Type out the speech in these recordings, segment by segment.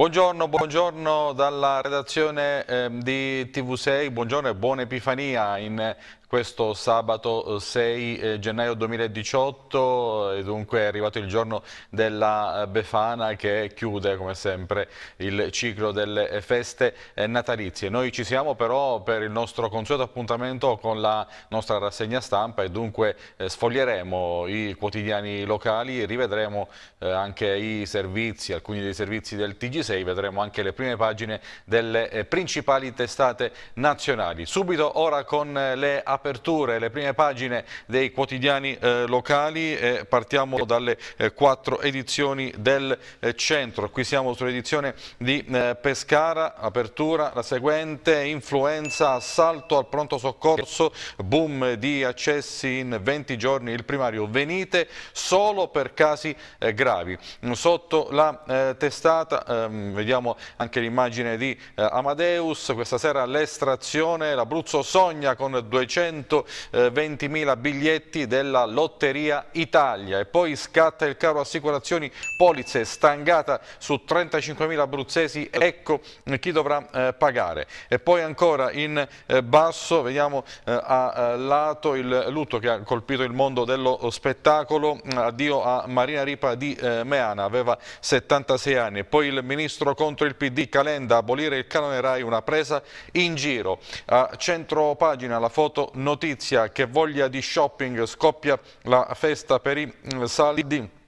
Buongiorno, buongiorno dalla redazione eh, di TV6, buongiorno e buona Epifania in questo sabato 6 eh, eh, gennaio 2018 eh, e dunque è arrivato il giorno della Befana che chiude come sempre il ciclo delle feste natalizie. Noi ci siamo però per il nostro consueto appuntamento con la nostra rassegna stampa e dunque sfoglieremo i quotidiani locali, rivedremo anche i servizi, alcuni dei servizi del TG6, vedremo anche le prime pagine delle principali testate nazionali. Subito ora con le app aperture, le prime pagine dei quotidiani eh, locali, eh, partiamo dalle eh, quattro edizioni del eh, centro, qui siamo sull'edizione di eh, Pescara, apertura, la seguente, influenza, assalto al pronto soccorso, boom di accessi in 20 giorni, il primario venite solo per casi eh, gravi. Sotto la testata ehm, vediamo anche l'immagine di Amadeus, questa sera l'estrazione, l'Abruzzo sogna con 200 120.000 biglietti della Lotteria Italia e poi scatta il caro assicurazioni polizze stangata su 35.000 abruzzesi, ecco eh, chi dovrà eh, pagare. E poi ancora in eh, basso vediamo eh, a eh, lato il lutto che ha colpito il mondo dello spettacolo, mm, addio a Marina Ripa di eh, Meana, aveva 76 anni e poi il ministro contro il PD Calenda abolire il canone RAI, una presa in giro. A centro pagina la foto notizia che voglia di shopping scoppia la festa per i mm, saldi.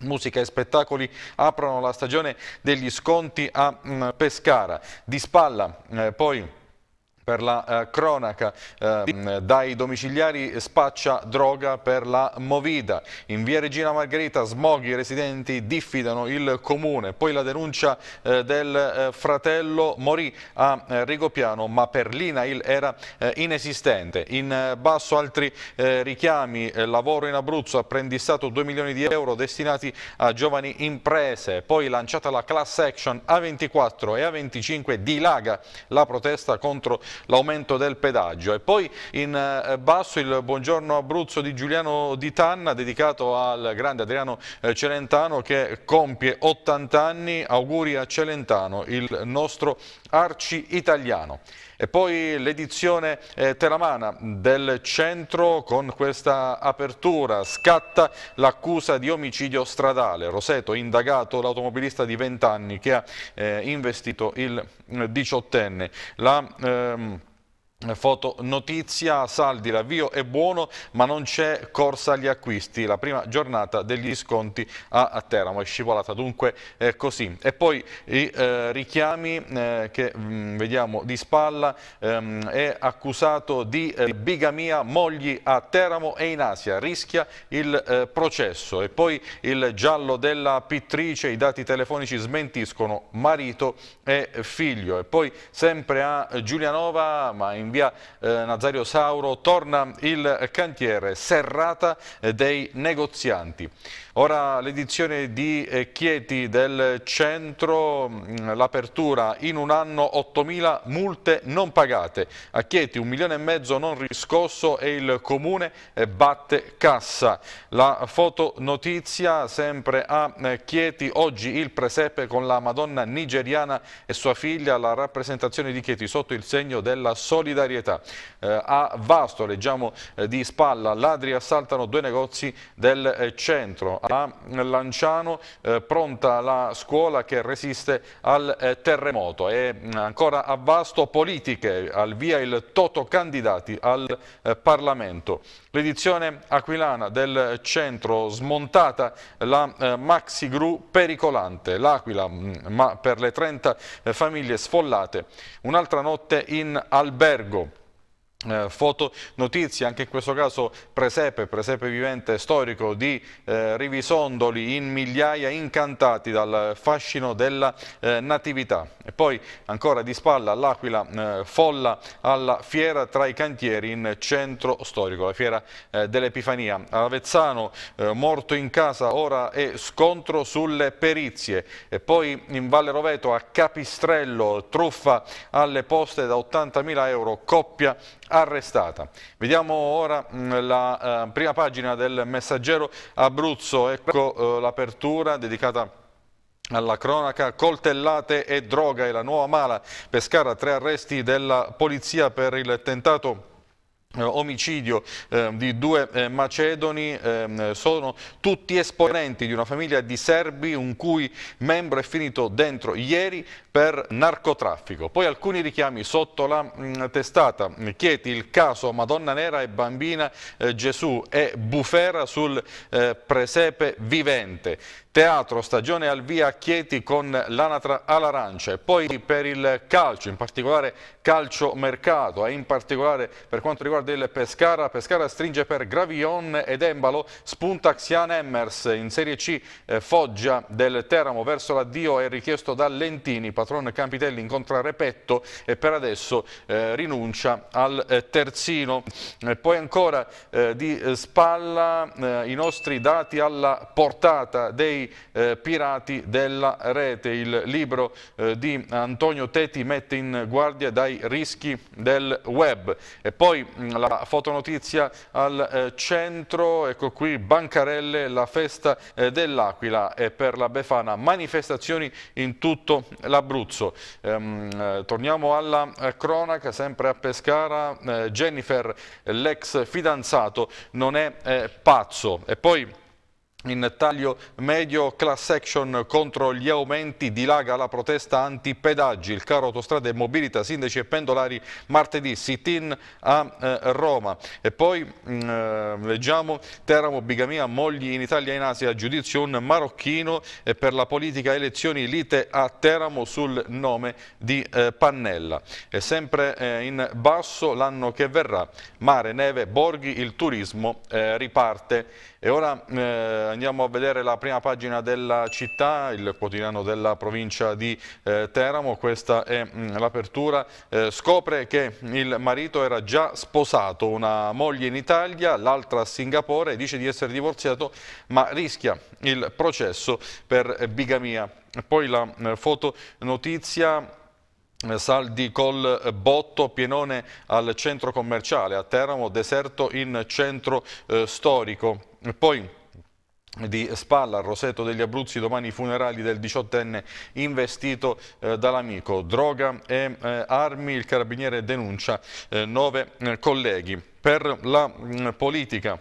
Musica e spettacoli aprono la stagione degli sconti a mm, Pescara. Di spalla eh, poi per la eh, cronaca eh, dai domiciliari spaccia droga per la movida in via Regina Margherita smoghi, i residenti diffidano il comune poi la denuncia eh, del eh, fratello morì a eh, Rigopiano ma per l'Inail il era eh, inesistente in basso altri richiami lavoro in Abruzzo apprendistato 2 milioni di euro destinati a giovani imprese poi lanciata la class action A24 e A25 dilaga la protesta contro il l'aumento del pedaggio. E poi in eh, basso il buongiorno Abruzzo di Giuliano Di Tanna, dedicato al grande Adriano eh, Celentano che compie 80 anni. Auguri a Celentano, il nostro arci italiano. E poi l'edizione eh, teramana del centro con questa apertura scatta l'accusa di omicidio stradale. Roseto indagato l'automobilista di 20 anni che ha eh, investito il eh, diciottenne. La, ehm, Foto notizia, saldi l'avvio è buono ma non c'è corsa agli acquisti, la prima giornata degli sconti a, Teramo è scivolata dunque eh, così. E poi i eh, richiami eh, che mh, mm, vediamo di spalla, ehm, è accusato di eh, bigamia mogli a Teramo e in Asia, rischia il eh, processo. E poi il giallo della pittrice, i dati telefonici smentiscono marito e figlio. E poi sempre a Giulianova ma in in via eh, Nazario Sauro torna il cantiere serrata eh, dei negozianti. Ora l'edizione di eh, Chieti del centro, mm, l'apertura in un anno 8.000 multe non pagate. A Chieti un milione e mezzo non riscosso e il comune batte cassa. La fotonotizia sempre a Chieti, oggi il presepe con la Madonna nigeriana e sua figlia, la rappresentazione di Chieti sotto il segno della solidarietà solidarietà. Eh, a Vasto, leggiamo eh, di spalla, ladri assaltano due negozi del eh, centro. A Lanciano pronta la scuola che resiste al terremoto. E mm, ancora a Vasto politiche, al via il Toto candidati al Parlamento. L'edizione aquilana del centro smontata, la eh, maxi gru pericolante, l'Aquila mm, ma per le 30 eh, famiglie sfollate, un'altra notte in albergo. Eh, foto notizie, anche in questo caso presepe, presepe vivente storico di eh, Rivisondoli in migliaia incantati dal fascino della eh, natività. E poi ancora di spalla all'Aquila, eh, folla alla fiera tra i cantieri in centro storico, la fiera eh, dell'Epifania. Avezzano, eh, morto in casa, ora è scontro sulle perizie. E poi in Valle Roveto a Capistrello, truffa alle poste da 80.000 euro, coppia arrestata. Vediamo ora mh, mm, la eh, prima pagina del messaggero Abruzzo, ecco eh, l'apertura dedicata alla cronaca, coltellate e droga e la nuova mala, Pescara, tre arresti della polizia per il tentato eh, omicidio eh, di due eh, macedoni eh, sono tutti esponenti di una famiglia di serbi un cui membro è finito dentro ieri per narcotraffico. Poi alcuni richiami sotto la mh, mm, testata Chieti il caso Madonna Nera e Bambina eh, Gesù e Bufera sul eh, presepe vivente. Teatro, stagione al via Chieti con l'anatra all'arancia e poi per il calcio, in particolare calcio mercato e in particolare per quanto riguarda ancora del Pescara, Pescara stringe per Gravion ed Embalo, spunta Xian Emmers in Serie C eh, Foggia del Teramo verso l'addio è richiesto da Lentini, patron Campitelli incontra Repetto e per adesso eh, rinuncia al eh, terzino. Eh, poi ancora eh, di spalla eh, i nostri dati alla portata dei pirati della rete, il libro di Antonio Teti mette in guardia dai rischi del web e poi mm, Ehm, la fotonotizia al eh, centro, ecco qui Bancarelle, la festa eh, dell'Aquila e per la Befana manifestazioni in tutto l'Abruzzo. Ehm, eh, torniamo alla cronaca, sempre a Pescara, Jennifer, l'ex fidanzato, non è pazzo. E poi in taglio medio class action contro gli aumenti dilaga la protesta anti-pedaggi, il caro autostrade mobilita sindaci e pendolari martedì, sit-in a eh, Roma. E poi mm, eh, leggiamo Teramo, bigamia, mogli in Italia e in Asia, giudizio un marocchino e per la politica elezioni lite a Teramo sul nome di eh, Pannella. E sempre eh, in basso l'anno che verrà, mare, neve, borghi, il turismo eh, riparte. E ora eh, andiamo a vedere la prima pagina della città, il quotidiano della provincia di eh, Teramo, questa è mm, l'apertura, eh, scopre che il marito era già sposato, una moglie in Italia, l'altra a Singapore, dice di essere divorziato ma rischia il processo per bigamia. Poi la eh, fotonotizia eh, Saldi col botto, pienone al centro commerciale, a Teramo, deserto in centro eh, storico. E poi di spalla al Roseto degli Abruzzi domani i funerali del diciottenne investito eh, dall'amico droga e eh, armi il carabiniere denuncia eh, nove eh, colleghi per la mh, mm, politica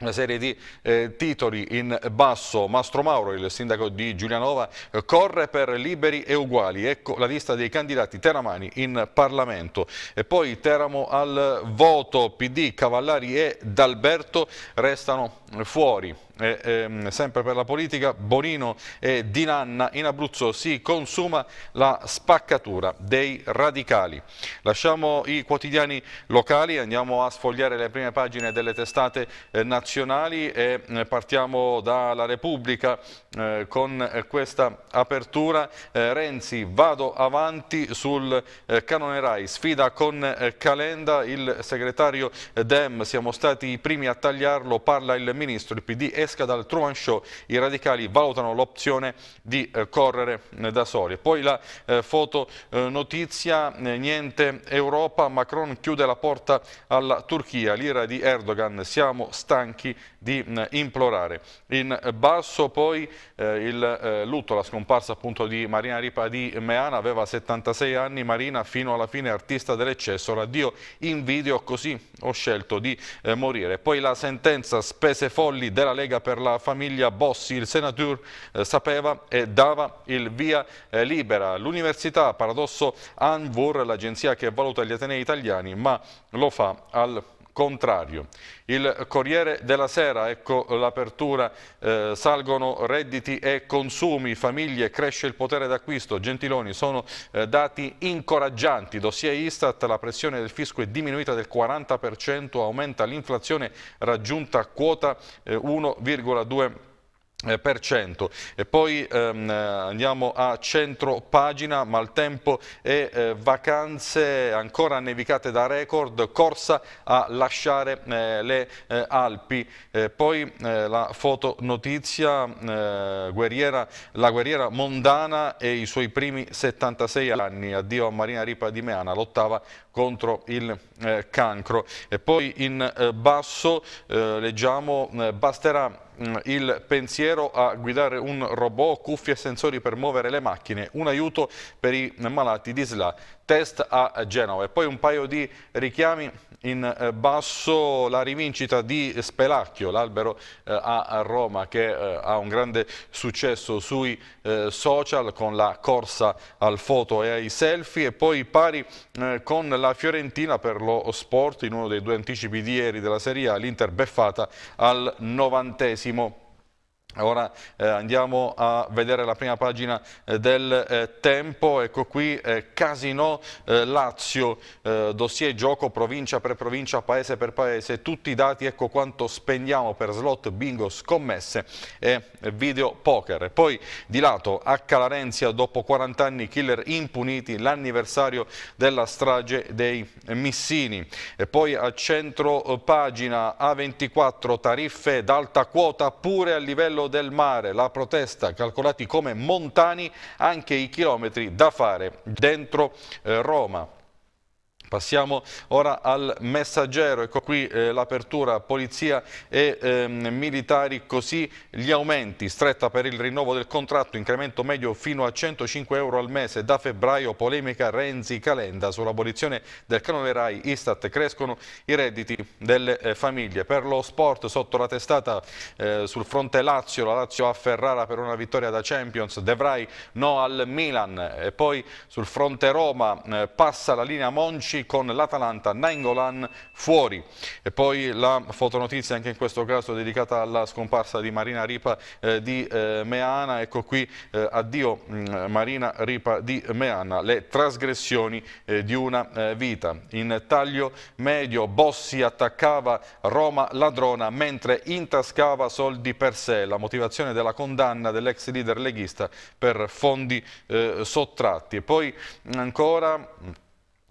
una serie di eh, titoli in basso. Mastro Mauro, il sindaco di Giulianova, eh, corre per liberi e uguali. Ecco la lista dei candidati teramani in Parlamento. E poi Teramo al voto, PD, Cavallari e D'Alberto restano fuori eh, sempre per la politica, Bonino e Di Nanna, in Abruzzo si consuma la spaccatura dei radicali. Lasciamo i quotidiani locali, andiamo a sfogliare le prime pagine delle testate eh, nazionali e eh, partiamo dalla Repubblica eh, con questa apertura. Eh, Renzi, vado avanti sul eh, canone RAI, sfida con Calenda, il segretario Dem, siamo stati i primi a tagliarlo, parla il ministro, il PD è pesca dal Truman Show, i radicali valutano l'opzione di eh, correre eh, da soli. Poi la eh, foto eh, notizia, eh, niente Europa, Macron chiude la porta alla Turchia, l'ira di Erdogan, siamo stanchi di implorare. In basso poi il lutto, la scomparsa appunto di Marina Ripa di Meana, aveva 76 anni, Marina fino alla fine artista dell'eccesso, l'addio in video, così ho scelto di morire. Poi la sentenza spese folli della Lega politica per la famiglia Bossi, il senatore eh, sapeva e dava il via eh, libera. L'università, paradosso Anvor, l'agenzia che valuta gli Atenei italiani, ma lo fa al contrario. Il Corriere della Sera, ecco l'apertura, eh, salgono redditi e consumi, famiglie, cresce il potere d'acquisto, Gentiloni, sono eh, dati incoraggianti, dossier Istat, la pressione del fisco è diminuita del 40%, aumenta l'inflazione raggiunta quota eh, 1,2%. Eh, per cento. E poi ehm, andiamo a centro pagina, maltempo e eh, vacanze ancora nevicate da record, corsa a lasciare eh, le eh, Alpi. poi eh, la fotonotizia, eh, guerriera, la guerriera mondana e i suoi primi 76 anni, addio a Marina Ripa di Meana, lottava contro il cancro. E poi in basso leggiamo, basterà Mm, il pensiero a guidare un robot, cuffie e sensori per muovere le macchine, un aiuto per i malati di SLA, test a Genova e poi un paio di richiami in eh, basso la rivincita di Spelacchio, l'albero eh, a Roma che eh, ha un grande successo sui social con la corsa al foto e ai selfie e poi pari con la Fiorentina per lo sport in uno dei due anticipi di ieri della Serie A, l'Inter beffata al novantesimo muchísimo. Ora eh, andiamo a vedere la prima pagina eh, del eh, tempo, ecco qui eh, Casino eh, Lazio, eh, dossier gioco provincia per provincia, paese per paese, tutti i dati, ecco quanto spendiamo per slot, bingo, scommesse e video poker. Poi di lato a Calarenzia dopo 40 anni killer impuniti, l'anniversario della strage dei Missini. E poi a centro pagina A24 tariffe d'alta quota pure a livello del mare, la protesta, calcolati come montani anche i chilometri da fare dentro eh, Roma. Passiamo ora al messaggero, ecco qui eh, l'apertura polizia e eh, militari, così gli aumenti, stretta per il rinnovo del contratto, incremento medio fino a 105 euro al mese, da febbraio polemica Renzi-Calenda sull'abolizione del canone RAI, Istat crescono i redditi delle eh, famiglie. Per lo sport sotto la testata eh, sul fronte Lazio, la Lazio a Ferrara per una vittoria da Champions, De Vrij no al Milan e poi sul fronte Roma eh, passa la linea Monci 16 con l'Atalanta Nainggolan fuori. E poi la fotonotizia anche in questo caso dedicata alla scomparsa di Marina Ripa eh, di eh, Meana, ecco qui eh, addio mh, mm, Marina Ripa di Meana, le trasgressioni eh, di una eh, vita. In taglio medio Bossi attaccava Roma ladrona mentre intascava soldi per sé, la motivazione della condanna dell'ex leader leghista per fondi eh, sottratti. E poi mm, ancora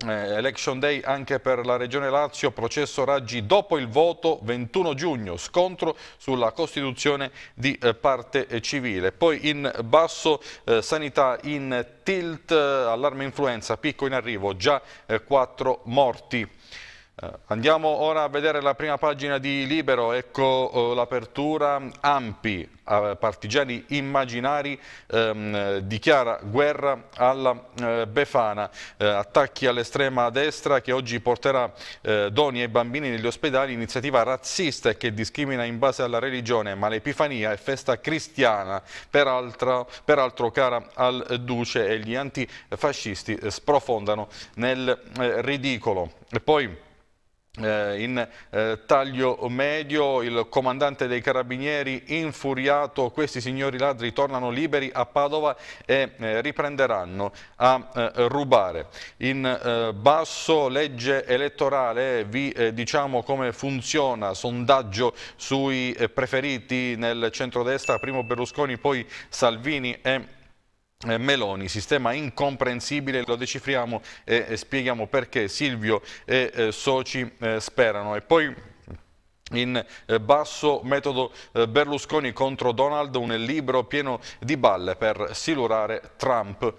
eh, election day anche per la Regione Lazio, processo Raggi dopo il voto 21 giugno, scontro sulla Costituzione di eh, parte eh, civile. Poi in basso eh, sanità in tilt, allarme influenza, picco in arrivo, già eh, 4 morti. Eh, andiamo ora a vedere la prima pagina di Libero, ecco eh, l'apertura, Ampi, eh, partigiani immaginari, ehm, dichiara guerra alla eh, Befana, eh, attacchi all'estrema destra che oggi porterà eh, doni ai bambini negli ospedali, iniziativa razzista che discrimina in base alla religione, ma l'Epifania è festa cristiana, peraltro, peraltro cara al Duce e gli antifascisti sprofondano nel ridicolo. E poi eh, in eh, taglio medio il comandante dei carabinieri infuriato questi signori ladri tornano liberi a Padova e eh, riprenderanno a eh, rubare in eh, basso legge elettorale vi eh, diciamo come funziona sondaggio sui preferiti nel centrodestra primo Berlusconi poi Salvini e eh, Meloni, sistema incomprensibile, lo decifriamo e, e spieghiamo perché Silvio e eh, soci eh, sperano. E poi in eh, basso metodo eh, Berlusconi contro Donald, un libro pieno di balle per silurare Trump.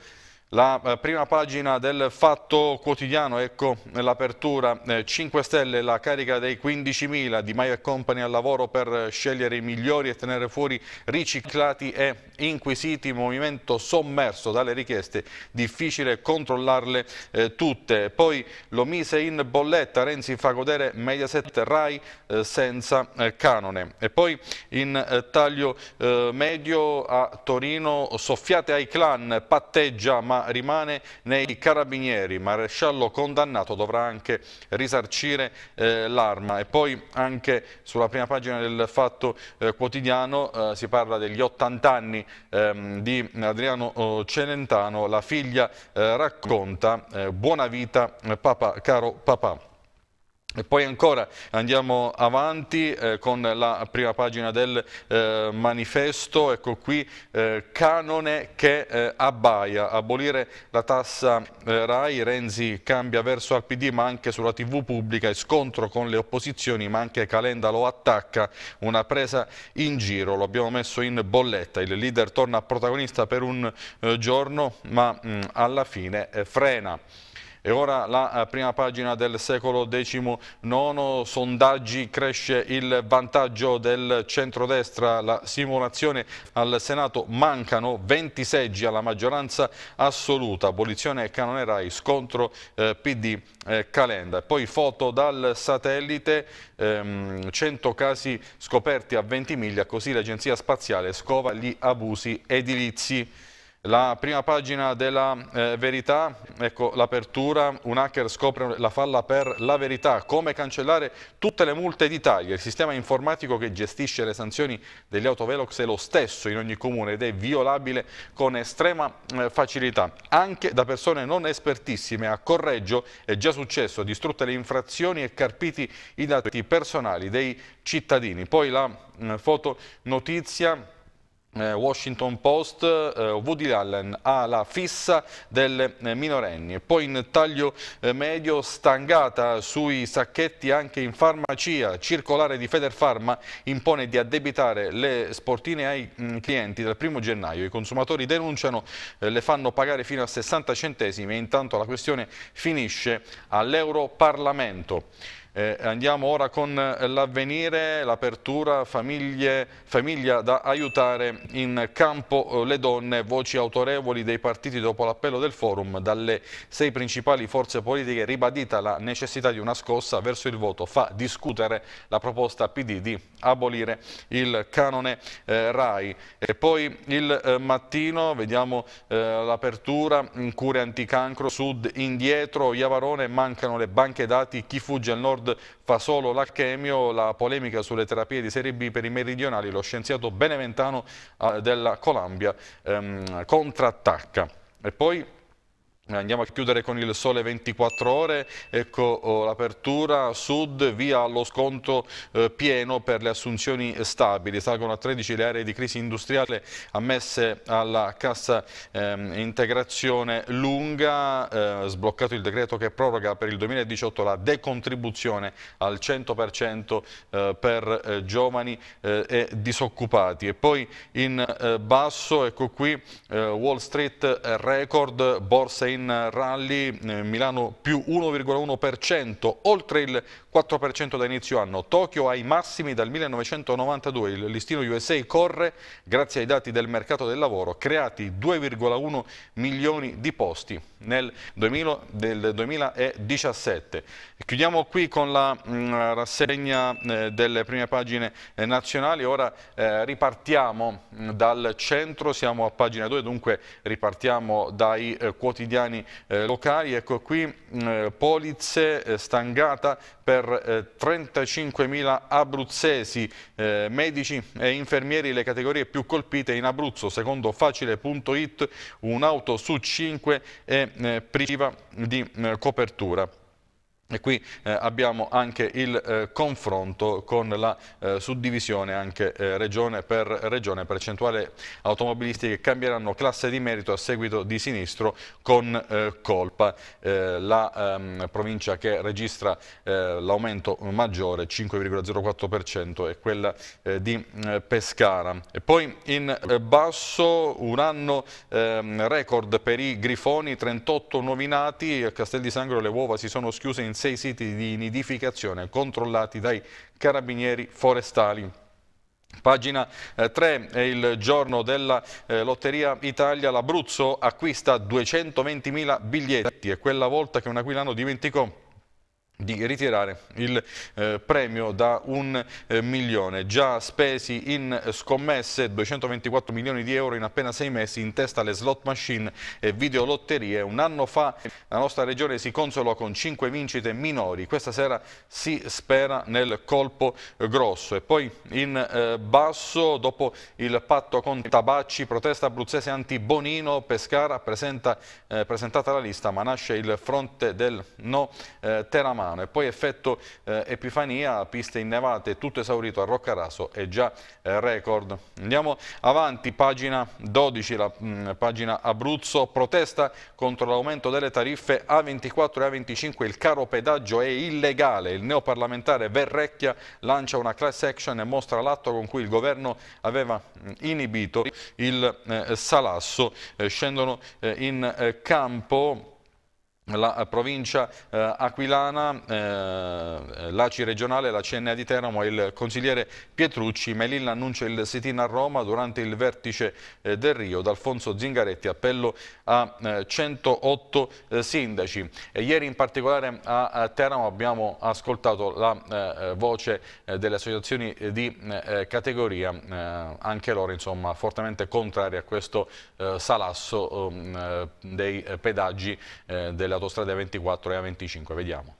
La eh, prima pagina del Fatto Quotidiano, ecco l'apertura, 5 eh, Stelle, la carica dei 15.000, Di Maio Company al lavoro per eh, scegliere i migliori e tenere fuori riciclati e inquisiti, movimento sommerso dalle richieste, difficile controllarle eh, tutte. Poi lo mise in bolletta, Renzi fa godere Mediaset Rai eh, senza eh, canone. E poi in taglio medio a Torino, soffiate ai clan, patteggia ma rimane nei carabinieri. Maresciallo condannato dovrà anche risarcire eh, l'arma. E poi anche sulla prima pagina del Fatto eh, Quotidiano eh, si parla degli 80 anni ehm, di Adriano eh, Celentano. La figlia eh, racconta eh, Buona vita, papà, caro papà. E poi ancora andiamo avanti eh, con la prima pagina del eh, manifesto, ecco qui eh, canone che eh, abbaia, abolire la tassa eh, RAI, Renzi cambia verso al PD ma anche sulla TV pubblica e scontro con le opposizioni ma anche Calenda lo attacca, una presa in giro, lo abbiamo messo in bolletta, il leader torna protagonista per un eh, giorno ma mh, mm, alla fine frena. E ora la eh, prima pagina del secolo XIX, sondaggi cresce il vantaggio del centrodestra, la simulazione al Senato mancano 20 seggi alla maggioranza assoluta, abolizione canonerai, scontro eh, PD eh, Calenda. Poi foto dal satellite, ehm, 100 casi scoperti a 20 miglia, così l'agenzia spaziale scova gli abusi edilizi. La prima pagina della eh, verità, ecco l'apertura, un hacker scopre la falla per la verità, come cancellare tutte le multe d'Italia. Il sistema informatico che gestisce le sanzioni degli autovelox è lo stesso in ogni comune ed è violabile con estrema eh, facilità, anche da persone non espertissime. A Correggio è già successo, distrutte le infrazioni e carpiti i dati personali dei cittadini. Poi la eh, mm, fotonotizia eh, Washington Post, eh, Woody Allen ha la fissa delle eh, minorenni. Poi in taglio medio stangata sui sacchetti anche in farmacia, circolare di Federfarma impone di addebitare le sportine ai mm, clienti dal 1 gennaio. I consumatori denunciano, le fanno pagare fino a 60 centesimi e intanto la questione finisce all'Europarlamento. Eh, andiamo ora con eh, l'avvenire, l'apertura, famiglia da aiutare in campo eh, le donne, voci autorevoli dei partiti dopo l'appello del forum, dalle sei principali forze politiche ribadita la necessità di una scossa verso il voto, fa discutere la proposta PD di abolire il canone eh, RAI. E poi il eh, mattino vediamo eh, l'apertura cure anticancro, sud indietro, Iavarone mancano le banche dati, chi fugge al nord Nord fa solo l'alchemio, la polemica sulle terapie di serie B per i meridionali, lo scienziato beneventano eh, della Colombia ehm, contrattacca. E poi Andiamo a chiudere con il sole 24 ore, ecco oh, l'apertura sud via allo sconto eh, pieno per le assunzioni stabili, salgono a 13 le aree di crisi industriale ammesse alla cassa ehm, integrazione lunga, eh, sbloccato il decreto che proroga per il 2018 la decontribuzione al 100% eh, per eh, giovani eh, e disoccupati. E poi in basso, ecco qui, Wall Street record, borsa in in rally eh, Milano più 1,1%, oltre il 4% da inizio anno. Tokyo ai massimi dal 1992. Il listino USA corre grazie ai dati del mercato del lavoro, creati 2,1 milioni di posti nel 2000, del 2017. Chiudiamo qui con la mh, mm, rassegna eh, delle prime pagine eh, nazionali. Ora eh, ripartiamo mh, mm, dal centro, siamo a pagina 2, dunque ripartiamo dai eh, quotidiani eh, locali. Ecco qui mh, mm, eh, Polizze, Stangata, per 35.000 eh, abruzzesi, eh, medici e infermieri le categorie più colpite in Abruzzo, secondo facile.it un'auto su 5 è eh, priva di copertura. E qui eh, abbiamo anche il eh, confronto con la eh, suddivisione anche eh, regione per regione, percentuale automobilisti che cambieranno classe di merito a seguito di sinistro con eh, colpa. Eh, la ehm, provincia che registra l'aumento maggiore, 5,04% è quella di Pescara. E poi in basso un anno ehm, record per i grifoni, 38 nuovi nati, a Castel di Sangro le uova si sono schiuse in sei siti di nidificazione controllati dai carabinieri forestali. Pagina 3 eh, è il giorno della eh, Lotteria Italia. L'Abruzzo acquista 220.000 biglietti e quella volta che un aquilano dimenticò di ritirare il eh, premio da un eh, milione. Già spesi in scommesse 224 milioni di euro in appena sei mesi in testa alle slot machine e videolotterie. Un anno fa la nostra regione si consolò con cinque vincite minori. Questa sera si spera nel colpo grosso. E poi in eh, basso, dopo il patto con Tabacci, protesta abruzzese anti-Bonino, Pescara presenta, eh, presentata la lista ma nasce il fronte del no eh, Teramano. Milano e poi effetto eh, Epifania, piste innevate, tutto esaurito a Roccaraso è già eh, record. Andiamo avanti, pagina 12, la mh, mm, pagina Abruzzo, protesta contro l'aumento delle tariffe A24 e A25, il caro pedaggio è illegale, il neoparlamentare Verrecchia lancia una class action e mostra l'atto con cui il governo aveva mm, inibito il eh, salasso, eh, scendono eh, in eh, campo la eh, provincia eh, aquilana, eh, eh l'ACI regionale, la CNA di Teramo e il consigliere Pietrucci. Melilla annuncia il sit-in a Roma durante il vertice eh, del Rio. D'Alfonso Zingaretti appello a 108 eh, sindaci. E ieri in particolare a, a, Teramo abbiamo ascoltato la voce delle associazioni di categoria, anche loro insomma, fortemente contrarie a questo salasso um, dei pedaggi della autostrade A24 e A25. Vediamo.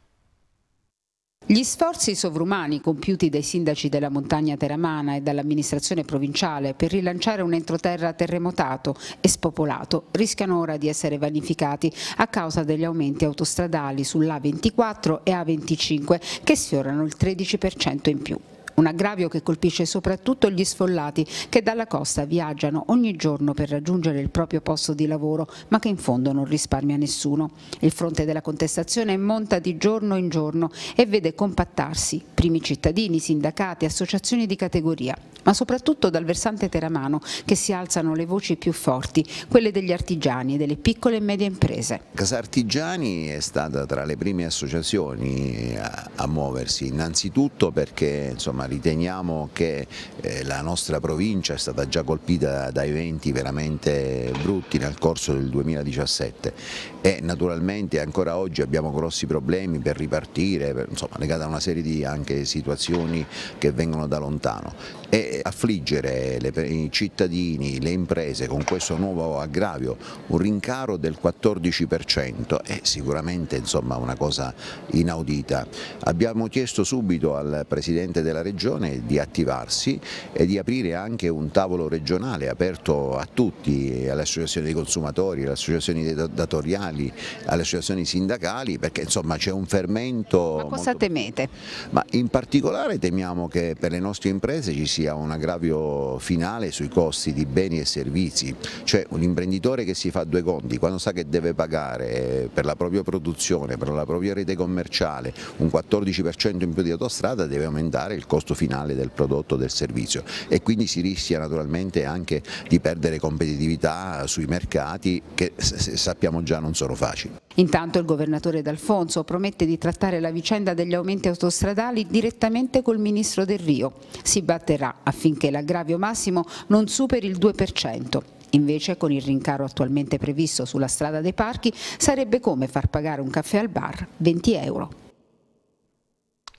Gli sforzi sovrumani compiuti dai sindaci della montagna teramana e dall'amministrazione provinciale per rilanciare un entroterra terremotato e spopolato rischiano ora di essere vanificati a causa degli aumenti autostradali sull'A24 e A25 che sfiorano il 13% in più un aggravio che colpisce soprattutto gli sfollati che dalla costa viaggiano ogni giorno per raggiungere il proprio posto di lavoro, ma che in fondo non risparmia nessuno. Il fronte della contestazione monta di giorno in giorno e vede compattarsi primi cittadini, sindacati, associazioni di categoria ma soprattutto dal versante teramano che si alzano le voci più forti, quelle degli artigiani e delle piccole e medie imprese. Casa Artigiani è stata tra le prime associazioni a, a muoversi, innanzitutto perché insomma, riteniamo che eh, la nostra provincia è stata già colpita da eventi veramente brutti nel corso del 2017 e naturalmente ancora oggi abbiamo grossi problemi per ripartire, per, insomma, legati a una serie di anche situazioni che vengono da lontano. E, affliggere le, i cittadini, le imprese con questo nuovo aggravio, un rincaro del 14% è sicuramente insomma, una cosa inaudita. Abbiamo chiesto subito al Presidente della Regione di attivarsi e di aprire anche un tavolo regionale aperto a tutti, alle associazioni dei consumatori, alle associazioni datoriali, alle associazioni sindacali perché insomma c'è un fermento. Ma cosa molto... temete? Ma in particolare temiamo che per le nostre imprese ci sia un aggravio finale sui costi di beni e servizi, cioè un imprenditore che si fa due conti, quando sa che deve pagare eh, per la propria produzione, per la propria rete commerciale un 14% in più di autostrada deve aumentare il costo finale del prodotto del servizio e quindi si rischia naturalmente anche di perdere competitività sui mercati che sappiamo già non sono facili. Intanto il governatore D'Alfonso promette di trattare la vicenda degli aumenti autostradali direttamente col ministro Del Rio. Si batterà affinché l'aggravio massimo non superi il 2%. Invece con il rincaro attualmente previsto sulla strada dei parchi sarebbe come far pagare un caffè al bar 20 euro.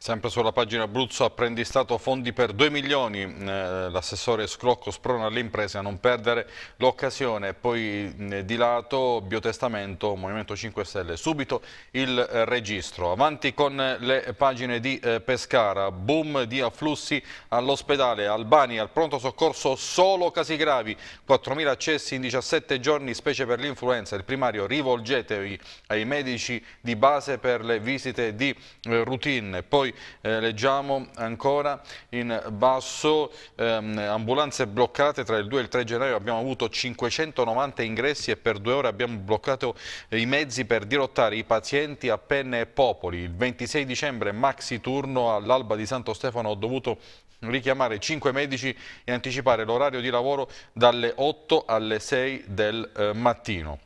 Sempre sulla pagina Abruzzo, apprendistato fondi per 2 milioni, eh, l'assessore Scrocco sprona le imprese a non perdere l'occasione, poi di lato biotestamento Movimento 5 Stelle, subito il eh, registro. Avanti con eh, le pagine di Pescara, boom di afflussi all'ospedale, Albani al pronto soccorso solo casi gravi, 4.000 accessi in 17 giorni, specie per l'influenza, il primario rivolgetevi ai medici di base per le visite di routine, poi poi eh, leggiamo ancora in basso ehm, ambulanze bloccate tra il 2 e il 3 gennaio abbiamo avuto 590 ingressi e per due ore abbiamo bloccato eh, i mezzi per dirottare i pazienti a Penne e Popoli. Il 26 dicembre maxi turno all'alba di Santo Stefano ho dovuto richiamare 5 medici e anticipare l'orario di lavoro dalle 8 alle 6 del eh, mattino.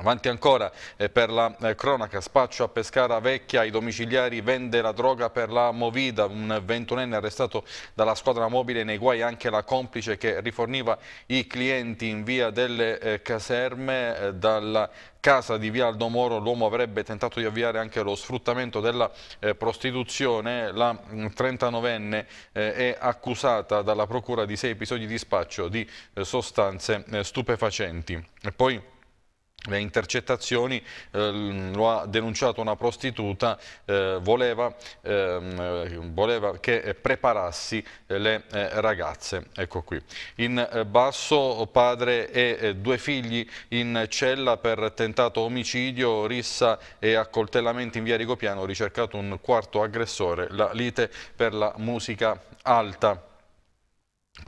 Avanti ancora eh, per la eh, cronaca, spaccio a Pescara Vecchia, i domiciliari vende la droga per la Movida, un ventunenne arrestato dalla squadra mobile nei guai anche la complice che riforniva i clienti in via delle eh, caserme dalla casa di via Aldo Moro l'uomo avrebbe tentato di avviare anche lo sfruttamento della prostituzione. La 39enne mm, è accusata dalla procura di sei episodi di spaccio di sostanze stupefacenti. E poi le intercettazioni, eh, lo ha denunciato una prostituta, eh, voleva, ehm, eh, voleva, che preparassi le eh, ragazze. Ecco qui. In eh, basso padre e eh, due figli in cella per tentato omicidio, rissa e accoltellamenti in via Rigopiano, ricercato un quarto aggressore, la lite per la musica alta.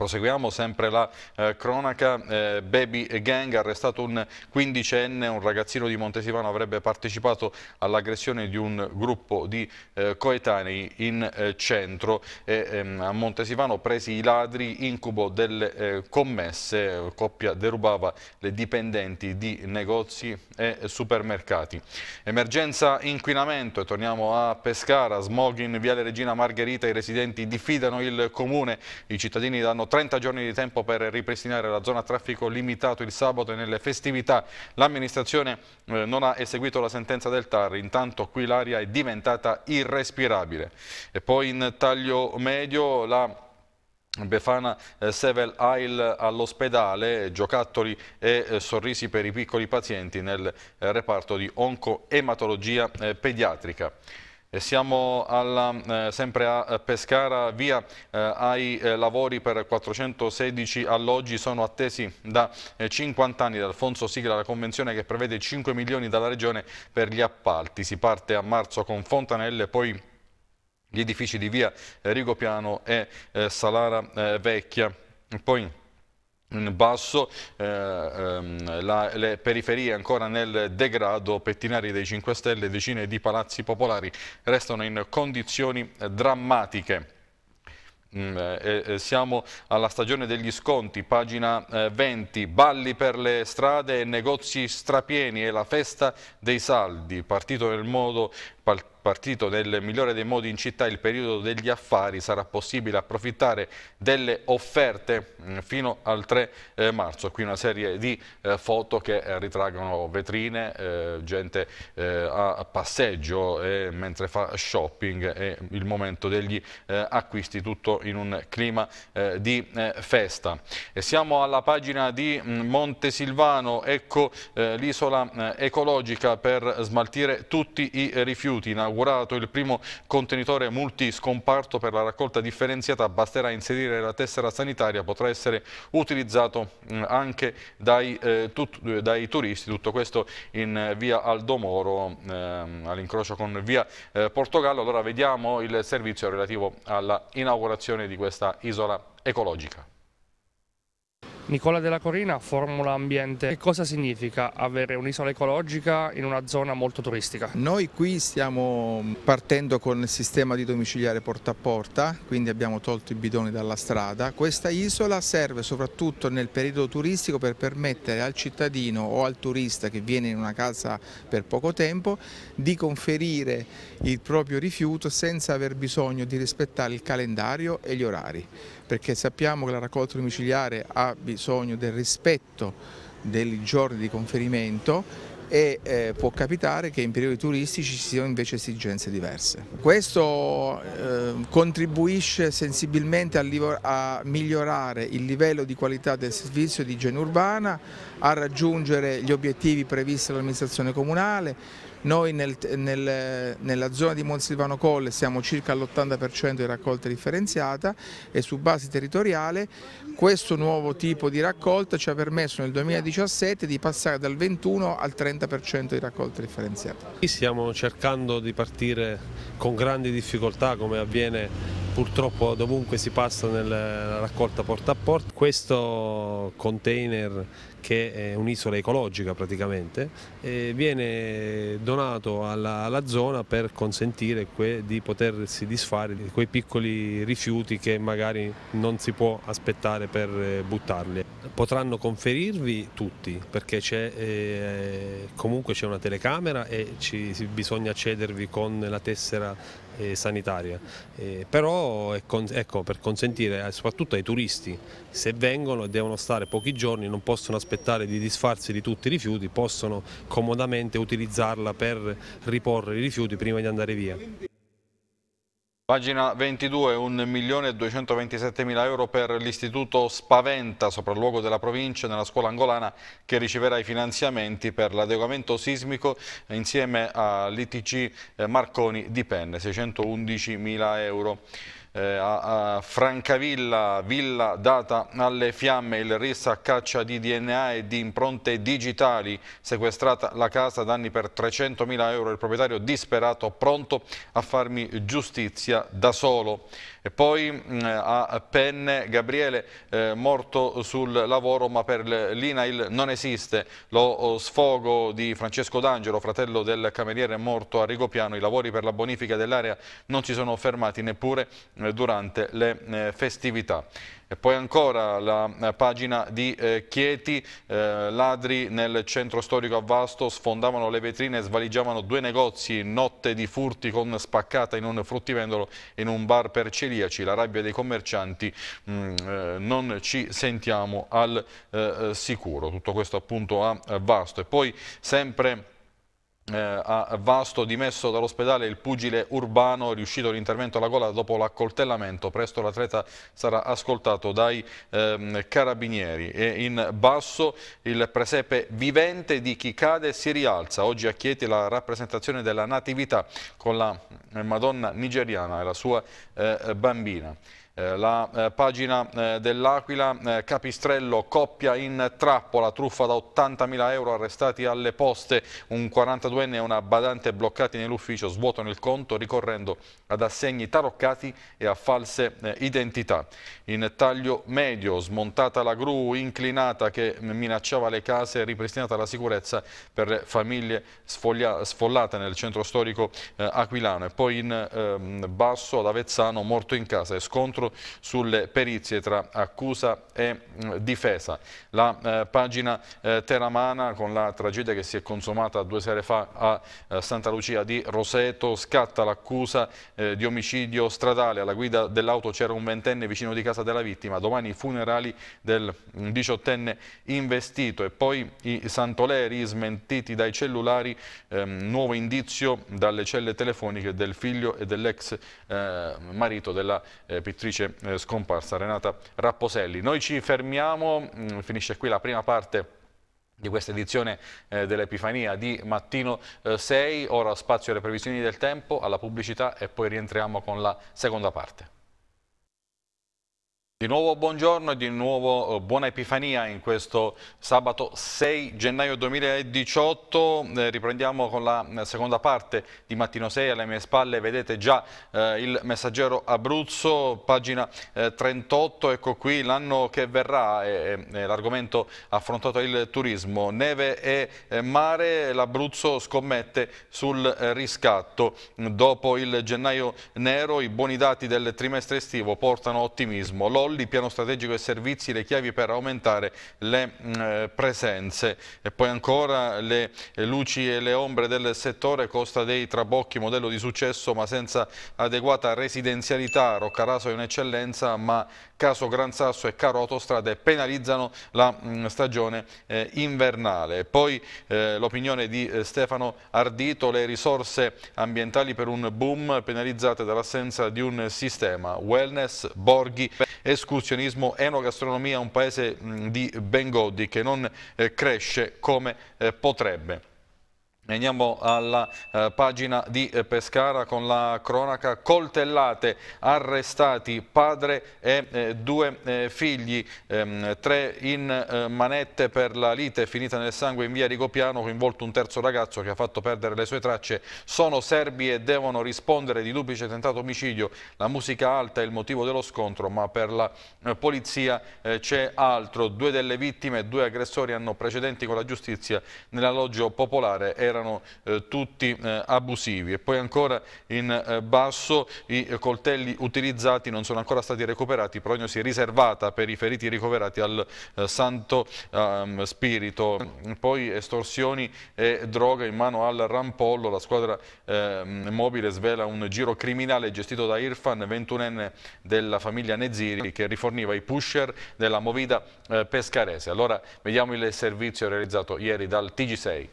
Proseguiamo sempre la eh, cronaca, eh, Baby Gang arrestato un quindicenne, un ragazzino di Montesivano avrebbe partecipato all'aggressione di un gruppo di eh, coetanei in eh, centro e ehm, a Montesivano presi i ladri, incubo delle eh, commesse, coppia derubava le dipendenti di negozi e supermercati. Emergenza inquinamento e torniamo a Pescara, smog in Viale Regina Margherita, i residenti diffidano il comune, i cittadini danno 30 giorni di tempo per ripristinare la zona a traffico limitato il sabato e nelle festività. L'amministrazione eh, non ha eseguito la sentenza del TAR, intanto qui l'aria è diventata irrespirabile. E poi in taglio medio la... Befana eh, Sevel Isle all'ospedale, giocattoli e eh, sorrisi per i piccoli pazienti nel eh, reparto di oncoematologia eh, pediatrica. Siamo alla, eh, sempre a Pescara, via eh, ai eh, lavori per 416 alloggi, sono attesi da 50 eh, anni da Alfonso Sigla la convenzione che prevede 5 milioni dalla Regione per gli appalti. Si parte a marzo con Fontanelle, poi gli edifici di via eh, Rigopiano e eh, Salara Vecchia. Poi basso, eh, ehm, la, le periferie ancora nel degrado, pettinari dei 5 Stelle, decine di palazzi popolari restano in condizioni eh, drammatiche. Mm, eh, eh, eh, siamo alla stagione degli sconti, pagina eh, 20, balli per le strade e negozi strapieni e la festa dei saldi, partito nel modo partito nel migliore dei modi in città il periodo degli affari, sarà possibile approfittare delle offerte mm, fino al 3 eh, marzo. Qui una serie di eh, foto che eh, ritraggono vetrine, gente a passeggio mentre fa shopping e il momento degli acquisti, tutto in un clima di festa. E siamo alla pagina di mm, Montesilvano, ecco l'isola ecologica per smaltire tutti i rifiuti rifiuti, inaugurato il primo contenitore multiscomparto per la raccolta differenziata, basterà inserire la tessera sanitaria, potrà essere utilizzato mm, anche dai, eh, tut, dai turisti, tutto questo in eh, via Aldomoro ehm, all'incrocio con via eh, Portogallo. Allora vediamo il servizio relativo alla inaugurazione di questa isola ecologica. Nicola della Corina, Formula Ambiente. Che cosa significa avere un'isola ecologica in una zona molto turistica? Noi qui stiamo partendo con il sistema di domiciliare porta a porta, quindi abbiamo tolto i bidoni dalla strada. Questa isola serve soprattutto nel periodo turistico per permettere al cittadino o al turista che viene in una casa per poco tempo di conferire il proprio rifiuto senza aver bisogno di rispettare il calendario e gli orari perché sappiamo che la raccolta domiciliare ha bisogno del rispetto dei giorni di conferimento e eh, può capitare che in periodi turistici ci siano invece esigenze diverse. Questo eh, contribuisce sensibilmente a, a, migliorare il livello di qualità del servizio di igiene urbana, a raggiungere gli obiettivi previsti dall'amministrazione comunale, noi nel, nel, nella zona di Monsilvano Colle siamo circa all'80% di raccolta differenziata e su base territoriale questo nuovo tipo di raccolta ci ha permesso nel 2017 di passare dal 21 al 30% di raccolta differenziata. Stiamo cercando di partire con grandi difficoltà come avviene purtroppo dovunque si passa nella raccolta porta a porta. Questo container che è un'isola ecologica praticamente, viene donato alla, alla, zona per consentire que, di potersi disfare di quei piccoli rifiuti che magari non si può aspettare per eh, buttarli. Potranno conferirvi tutti perché c'è, eh, comunque c'è una telecamera e ci, bisogna accedervi con la tessera eh, sanitaria, eh, però con, ecco, per consentire eh, soprattutto ai turisti, se vengono e devono stare pochi giorni, non possono aspettare di disfarsi di tutti i rifiuti, possono comodamente utilizzarla per riporre i rifiuti prima di andare via. Pagina 22, 1.227.000 euro per l'Istituto Spaventa, sopralluogo della provincia, nella scuola angolana che riceverà i finanziamenti per l'adeguamento sismico insieme all'ITC eh, Marconi di Penne, 611.000 euro eh, a, a, Francavilla, villa data alle fiamme, il RIS a caccia di DNA e di impronte digitali, sequestrata la casa, danni per 300.000 euro, il proprietario disperato, pronto a farmi giustizia da solo. E poi mm, a Penne Gabriele eh, morto sul lavoro ma per l'INAIL non esiste. Lo oh, sfogo di Francesco D'Angelo, fratello del cameriere morto a Rigopiano, i lavori per la bonifica dell'area non si sono fermati neppure eh, durante le eh, festività. E poi ancora la eh, pagina di Chieti, ladri nel centro storico a Vasto sfondavano le vetrine e svaligiavano due negozi, notte di furti con spaccata in un fruttivendolo e in un bar per celiaci, la rabbia dei commercianti, mm, non ci sentiamo al sicuro. Tutto questo appunto a Vasto. E poi sempre eh, a Vasto dimesso dall'ospedale il pugile Urbano riuscito l'intervento alla gola dopo l'accoltellamento presto l'atleta sarà ascoltato dai ehm, carabinieri e in basso il presepe vivente di chi cade si rialza oggi a Chieti la rappresentazione della natività con la eh, Madonna nigeriana e la sua eh, bambina eh, la eh, pagina eh, dell'Aquila, Capistrello, coppia in trappola, truffa da 80.000 euro arrestati alle poste, un 42enne e una badante bloccati nell'ufficio svuotano il conto ricorrendo ad assegni taroccati e a false identità. In taglio medio, smontata la gru inclinata che minacciava le case, ripristinata la sicurezza per le famiglie sfollate nel centro storico aquilano. E poi in ehm, basso ad Avezzano, morto in casa e scontro incontro sulle perizie tra accusa e mm, difesa. La eh, pagina eh, teramana con la tragedia che si è consumata due sere fa a eh, Santa Lucia di Roseto scatta l'accusa eh, di omicidio stradale. Alla guida dell'auto c'era un ventenne vicino di casa della vittima. Domani i funerali del mm, diciottenne investito e poi i santoleri smentiti dai cellulari, ehm, nuovo indizio dalle celle telefoniche del figlio e dell'ex eh, marito della eh, pittrice l'attrice eh, scomparsa Renata Rapposelli. Noi ci fermiamo, mh, mm, finisce qui la prima parte di questa edizione eh, dell'Epifania di mattino eh, 6, ora spazio alle previsioni del tempo, alla pubblicità e poi rientriamo con la seconda parte. Di nuovo buongiorno e di nuovo eh, buona Epifania in questo sabato 6 gennaio 2018. Eh, riprendiamo con la eh, seconda parte di Mattino 6. Alle mie spalle vedete già eh, il messaggero Abruzzo, pagina eh, 38. Ecco qui l'anno che verrà, eh, l'argomento affrontato è il turismo. Neve e mare, l'Abruzzo scommette sul riscatto. Dopo il gennaio nero i buoni dati del trimestre estivo portano ottimismo. Colli, piano strategico e servizi, le chiavi per aumentare le mm, eh, presenze. E poi ancora le eh, luci e le ombre del settore, Costa dei Trabocchi, modello di successo ma senza adeguata residenzialità, Roccaraso è un'eccellenza ma caso Gran Sasso e caro Autostrade penalizzano la mm, stagione eh, invernale. Poi eh, l'opinione di eh, Stefano Ardito, le risorse ambientali per un boom penalizzate dall'assenza di un sistema, wellness, borghi, escursionismo, enogastronomia, un paese mh, mm, di Bengodi che non eh, cresce come eh, potrebbe. Andiamo alla eh, pagina di eh, Pescara con la cronaca coltellate, arrestati padre e eh, due eh, figli, ehm, tre in eh, manette per la lite finita nel sangue in via Rigopiano, coinvolto un terzo ragazzo che ha fatto perdere le sue tracce, sono serbi e devono rispondere di duplice tentato omicidio, la musica alta è il motivo dello scontro ma per la polizia c'è altro, due delle vittime e due aggressori hanno precedenti con la giustizia nell'alloggio popolare, erano erano eh, tutti eh, abusivi. E poi ancora in eh, basso i coltelli utilizzati non sono ancora stati recuperati, prognosi riservata per i feriti ricoverati al eh, Santo ehm, Spirito. Poi estorsioni e droga in mano al Rampollo, la squadra ehm, mobile svela un giro criminale gestito da Irfan, 21enne della famiglia Neziri, che riforniva i pusher della Movida eh, Pescarese. Allora vediamo il servizio realizzato ieri dal TG6.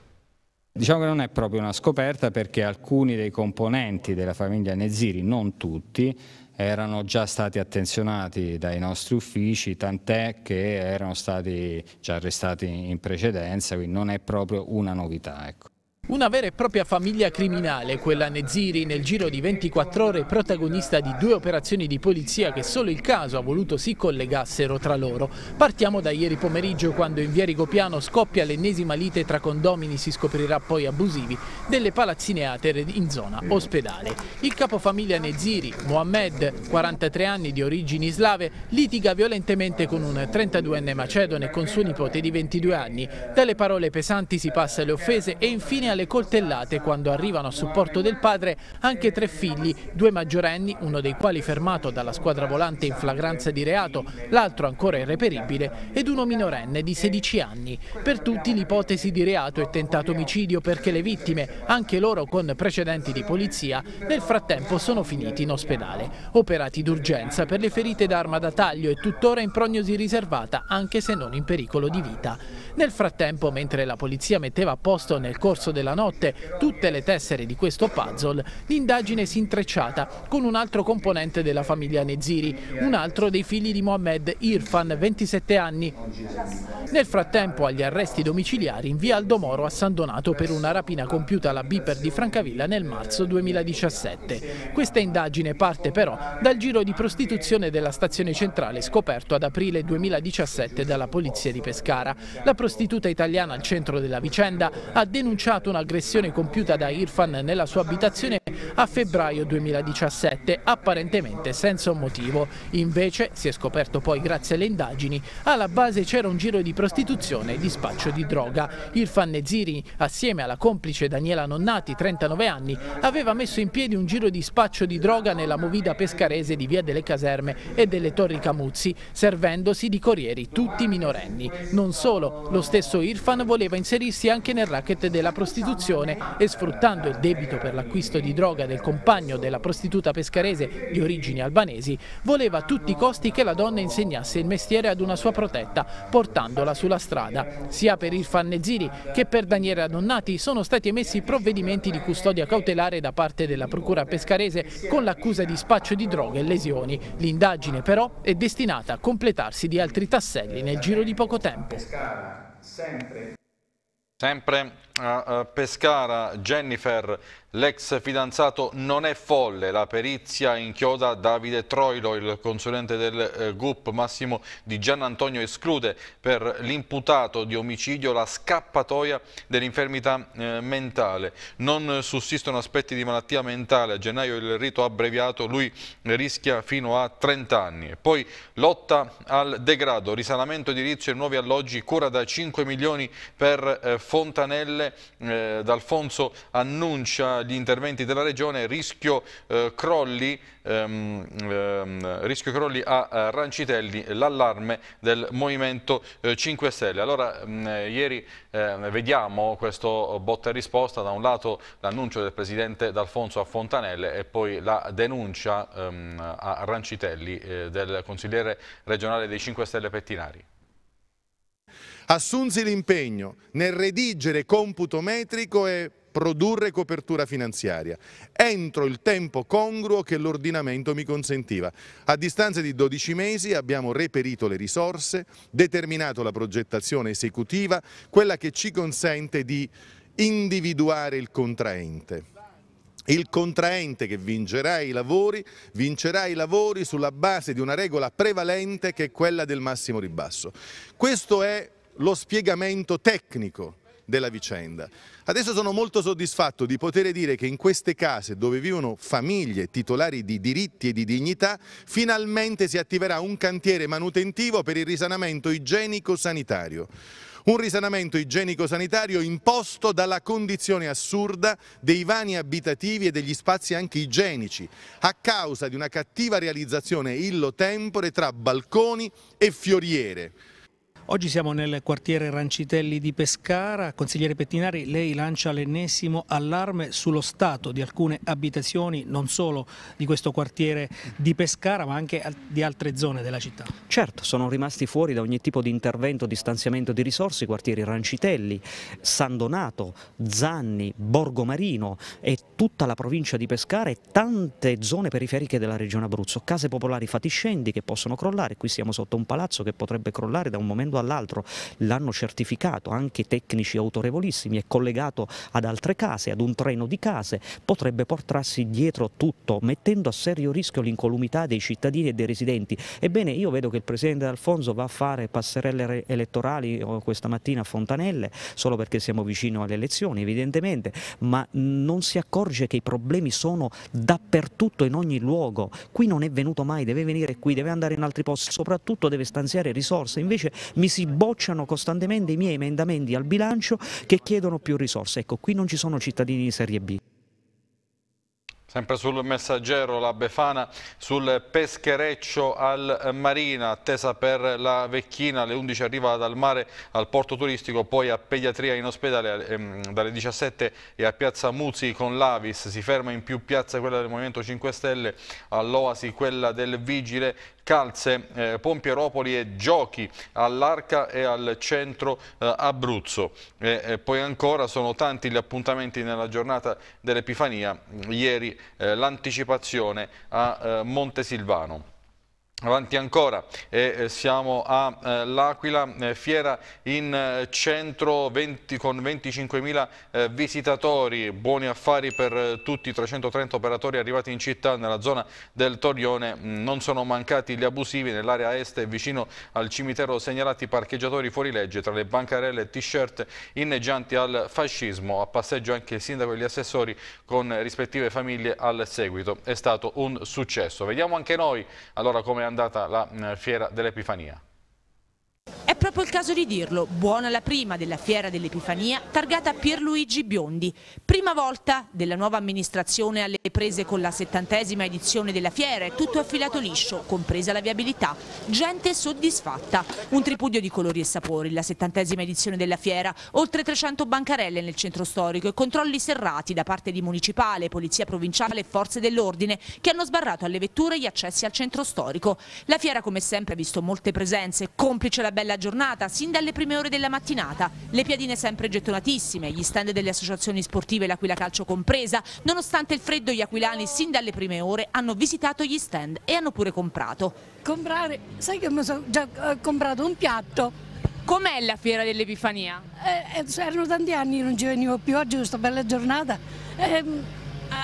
Diciamo che non è proprio una scoperta perché alcuni dei componenti della famiglia Neziri, non tutti, erano già stati attenzionati dai nostri uffici, tant'è che erano stati già arrestati in precedenza, quindi non è proprio una novità. Ecco. Una vera e propria famiglia criminale, quella Neziri, nel giro di 24 ore protagonista di due operazioni di polizia che solo il caso ha voluto si collegassero tra loro. Partiamo da ieri pomeriggio quando in via Rigopiano scoppia l'ennesima lite tra condomini, si scoprirà poi abusivi, delle palazzine palazzineate in zona ospedale. Il capofamiglia Neziri, Mohamed, 43 anni di origini slave, litiga violentemente con un 32enne macedone e con suo nipote di 22 anni. Dalle parole pesanti si passa alle offese e infine alle alle coltellate quando arrivano a supporto del padre anche tre figli, due maggiorenni, uno dei quali fermato dalla squadra volante in flagranza di reato, l'altro ancora irreperibile, ed uno minorenne di 16 anni. Per tutti l'ipotesi di reato e tentato omicidio perché le vittime, anche loro con precedenti di polizia, nel frattempo sono finiti in ospedale, operati d'urgenza per le ferite d'arma da taglio e tuttora in prognosi riservata, anche se non in pericolo di vita. Nel frattempo, mentre la polizia metteva a posto nel corso della della notte tutte le tessere di questo puzzle, l'indagine si intrecciata con un altro componente della famiglia Neziri, un altro dei figli di Mohamed Irfan, 27 anni. Nel frattempo agli arresti domiciliari in via Aldo Moro a San Donato per una rapina compiuta alla Biper di Francavilla nel marzo 2017. Questa indagine parte però dal giro di prostituzione della stazione centrale scoperto ad aprile 2017 dalla polizia di Pescara. La prostituta italiana al centro della vicenda ha denunciato una l'aggressione compiuta da Irfan nella sua abitazione a febbraio 2017, apparentemente senza un motivo. Invece, si è scoperto poi grazie alle indagini, alla base c'era un giro di prostituzione e dispaccio di droga. Irfan Neziri, assieme alla complice Daniela Nonnati, 39 anni, aveva messo in piedi un giro di spaccio di droga nella movida pescarese di Via delle Caserme e delle Torri Camuzzi, servendosi di corrieri, tutti minorenni. Non solo, lo stesso Irfan voleva inserirsi anche nel racket della prostituzione prostituzione e sfruttando il debito per l'acquisto di droga del compagno della prostituta pescarese di origini albanesi, voleva a tutti i costi che la donna insegnasse il mestiere ad una sua protetta, portandola sulla strada. Sia per Irfan Neziri che per Daniela Donnati sono stati emessi provvedimenti di custodia cautelare da parte della procura pescarese con l'accusa di spaccio di droga e lesioni. L'indagine però è destinata a completarsi di altri tasselli nel giro di poco tempo. Sempre a Pescara, Jennifer, l'ex fidanzato non è folle, la perizia inchioda Davide Troilo, il consulente del eh, GUP Massimo di Gian Antonio esclude per l'imputato di omicidio la scappatoia dell'infermità eh, mentale. Non sussistono aspetti di malattia mentale, a gennaio il rito abbreviato, lui rischia fino a 30 anni. Poi lotta al degrado, risanamento edilizio e nuovi alloggi, cura da 5 milioni per eh, Fontanelle, eh, D'Alfonso annuncia gli interventi della Regione, rischio eh, crolli, ehm, ehm, rischio crolli a eh, Rancitelli, l'allarme del Movimento 5 Stelle. Allora, mh, mm, ieri ehm, vediamo questo botta e risposta, da un lato l'annuncio del Presidente D'Alfonso a Fontanelle e poi la denuncia ehm, a Rancitelli eh, del consigliere regionale dei 5 Stelle Pettinari assunsi l'impegno nel redigere computo metrico e produrre copertura finanziaria, entro il tempo congruo che l'ordinamento mi consentiva. A distanza di 12 mesi abbiamo reperito le risorse, determinato la progettazione esecutiva, quella che ci consente di individuare il contraente. Il contraente che vincerà i lavori, vincerà i lavori sulla base di una regola prevalente che è quella del massimo ribasso. Questo è lo spiegamento tecnico della vicenda. Adesso sono molto soddisfatto di poter dire che in queste case dove vivono famiglie titolari di diritti e di dignità finalmente si attiverà un cantiere manutentivo per il risanamento igienico-sanitario. Un risanamento igienico-sanitario imposto dalla condizione assurda dei vani abitativi e degli spazi anche igienici, a causa di una cattiva realizzazione illo tempore tra balconi e fioriere Oggi siamo nel quartiere Rancitelli di Pescara. Consigliere Pettinari, lei lancia l'ennesimo allarme sullo stato di alcune abitazioni, non solo di questo quartiere di Pescara, ma anche di altre zone della città. Certo, sono rimasti fuori da ogni tipo di intervento di stanziamento di risorse i quartieri Rancitelli, San Donato, Zanni, Borgo Marino e tutta la provincia di Pescara e tante zone periferiche della regione Abruzzo. Case popolari fatiscendi che possono crollare, qui siamo sotto un palazzo che potrebbe crollare da un momento all'altro, l'hanno certificato anche tecnici autorevolissimi, è collegato ad altre case, ad un treno di case, potrebbe portarsi dietro tutto, mettendo a serio rischio l'incolumità dei cittadini e dei residenti. Ebbene, io vedo che il Presidente Alfonso va a fare passerelle elettorali oh, questa mattina a Fontanelle, solo perché siamo vicino alle elezioni, evidentemente, ma non si accorge che i problemi sono dappertutto, in ogni luogo. Qui non è venuto mai, deve venire qui, deve andare in altri posti, soprattutto deve stanziare risorse. Invece mi mi si bocciano costantemente i miei emendamenti al bilancio che chiedono più risorse. Ecco, qui non ci sono cittadini di serie B. Sempre sul messaggero la Befana sul peschereccio al Marina, attesa per la Vecchina, alle 11 arriva dal mare al porto turistico, poi a pediatria in ospedale eh, ehm, dalle 17 e a Piazza Muzzi con l'Avis, si ferma in più piazza quella del Movimento 5 Stelle, all'Oasi quella del Vigile calze, eh, Pompieropoli e Giochi, all'Arca e al centro eh, Abruzzo. E, e poi ancora sono tanti gli appuntamenti nella giornata dell'Epifania, ieri eh, l'anticipazione a eh, Montesilvano. Avanti ancora, e eh, siamo all'Aquila, eh, eh, fiera in centro 20, con 25.000 visitatori, buoni affari per tutti, i 330 operatori arrivati in città nella zona del Torione, mm, non sono mancati gli abusivi nell'area est e vicino al cimitero segnalati parcheggiatori fuori legge tra le bancarelle e t-shirt inneggianti al fascismo, a passeggio anche il sindaco e gli assessori con rispettive famiglie al seguito, è stato un successo. Vediamo anche noi, allora come andata la eh, fiera dell'Epifania. È proprio il caso di dirlo, buona la prima della Fiera dell'Epifania, targata Pierluigi Biondi. Prima volta della nuova amministrazione alle prese con la settantesima edizione della Fiera e tutto affilato liscio, compresa la viabilità. Gente soddisfatta. Un tripudio di colori e sapori, la settantesima edizione della Fiera, oltre 300 bancarelle nel centro storico e controlli serrati da parte di municipale, polizia provinciale e forze dell'ordine che hanno sbarrato alle vetture gli accessi al centro storico. La Fiera come sempre ha visto molte presenze, complice la bella giornata sin dalle prime ore della mattinata. Le piadine sempre gettonatissime, gli stand delle associazioni sportive l'Aquila Calcio compresa. Nonostante il freddo gli aquilani sin dalle prime ore hanno visitato gli stand e hanno pure comprato. Comprare, sai che mi sono già eh, comprato un piatto. Com'è la fiera dell'Epifania? Eh, eh erano tanti anni, non ci venivo più oggi, questa bella giornata. Ehm,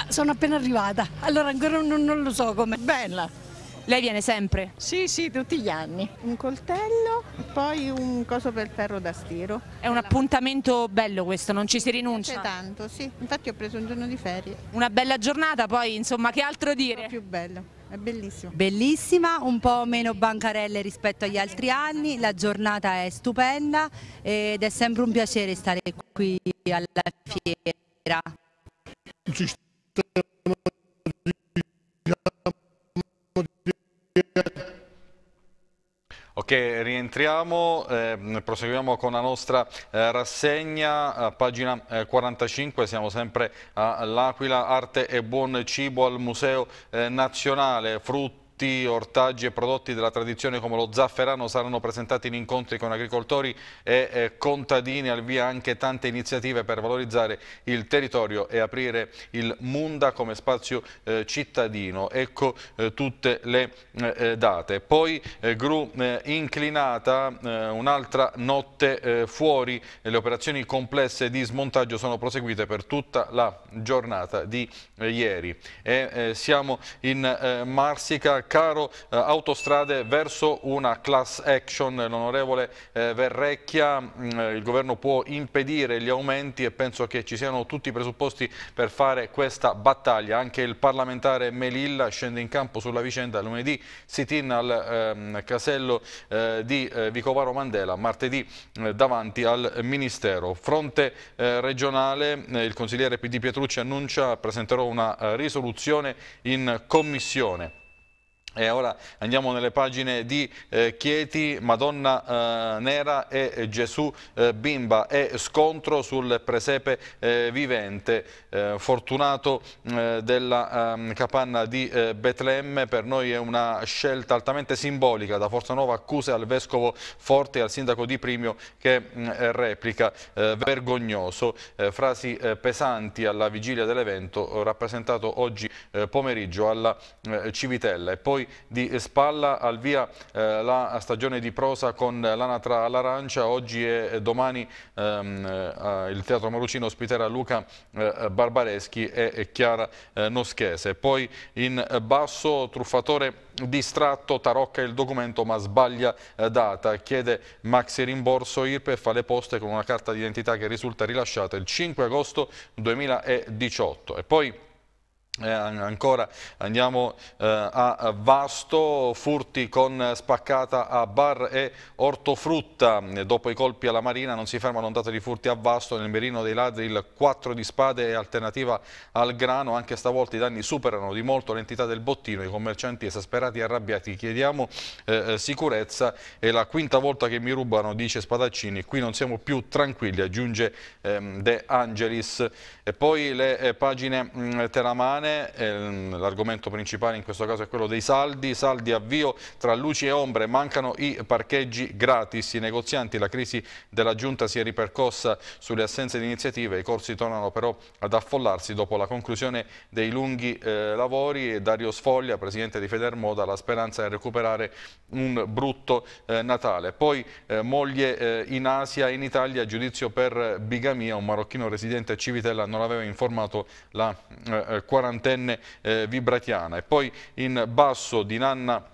eh, sono appena arrivata, allora ancora non, non lo so com'è. Bella! Lei viene sempre? Sì, sì, tutti gli anni. Un coltello, e poi un coso per ferro da stiro. È un appuntamento bello questo, non ci si rinuncia? C'è tanto, sì. Infatti ho preso un giorno di ferie. Una bella giornata poi, insomma, che altro dire? È più bello. È bellissimo. Bellissima, un po' meno bancarelle rispetto agli altri anni, la giornata è stupenda ed è sempre un piacere stare qui alla fiera. Ok, rientriamo, eh, proseguiamo con la nostra eh, rassegna, eh, pagina eh, 45, siamo sempre all'Aquila, arte e buon cibo al Museo eh, Nazionale, frutto tutti ortaggi e prodotti della tradizione come lo zafferano saranno presentati in incontri con agricoltori e eh, contadini, al via anche tante iniziative per valorizzare il territorio e aprire il Munda come spazio eh, cittadino. Ecco eh, tutte le date. Poi gru inclinata, un'altra notte fuori, le operazioni complesse di smontaggio sono proseguite per tutta la giornata di ieri. E, siamo in Marsica caro eh, autostrade verso una class action. L'onorevole eh, Verrecchia, mh, mm, eh, il governo può impedire gli aumenti e penso che ci siano tutti i presupposti per fare questa battaglia. Anche il parlamentare Melilla scende in campo sulla vicenda lunedì, sit-in al ehm, casello eh, di eh, Vicovaro Mandela, martedì davanti al Ministero. Fronte regionale, il consigliere PD Pietrucci annuncia presenterò una risoluzione in commissione. E ora andiamo nelle pagine di eh, Chieti, Madonna eh, Nera e Gesù eh, Bimba e scontro sul presepe eh, vivente, eh, fortunato eh, della ehm, capanna di Betlemme, per noi è una scelta altamente simbolica, da Forza Nuova accuse al Vescovo Forte e al Sindaco Di Primio che mh, mm, replica vergognoso, frasi pesanti alla vigilia dell'evento rappresentato oggi pomeriggio alla Civitella. E poi di spalla al via eh, la stagione di prosa con l'anatra all'arancia, oggi e domani ehm, eh, il Teatro Marucino ospiterà Luca eh, Barbareschi e, Chiara eh, Noschese. Poi in basso truffatore distratto, tarocca il documento ma sbaglia eh, data, chiede maxi rimborso fa le poste con una carta d'identità che risulta rilasciata il 5 agosto 2018. E poi eh, ancora andiamo eh, a Vasto, furti con spaccata a bar e ortofrutta, dopo i colpi alla Marina non si ferma l'ondata di furti a Vasto, nel merino dei ladri il 4 di spade è alternativa al grano, anche stavolta i danni superano di molto l'entità del bottino, i commercianti esasperati e arrabbiati, chiediamo eh, eh sicurezza, è la quinta volta che mi rubano, dice Spadaccini, qui non siamo più tranquilli, aggiunge ehm, De Angelis. E poi le eh, pagine mh, mm, teramane settimane, ehm, l'argomento principale in questo caso è quello dei saldi, saldi avvio tra luci e ombre, mancano i parcheggi gratis, i negozianti, la crisi della giunta si è ripercossa sulle assenze di iniziative, i corsi tornano però ad affollarsi dopo la conclusione dei lunghi eh, lavori Dario Sfoglia, presidente di Federmoda, la speranza è recuperare un brutto eh, Natale. Poi eh, moglie eh, in Asia, in Italia, giudizio per eh, bigamia, un marocchino residente a Civitella non aveva informato la eh, quarantena antenne eh, vibratiana e poi in basso di Nanna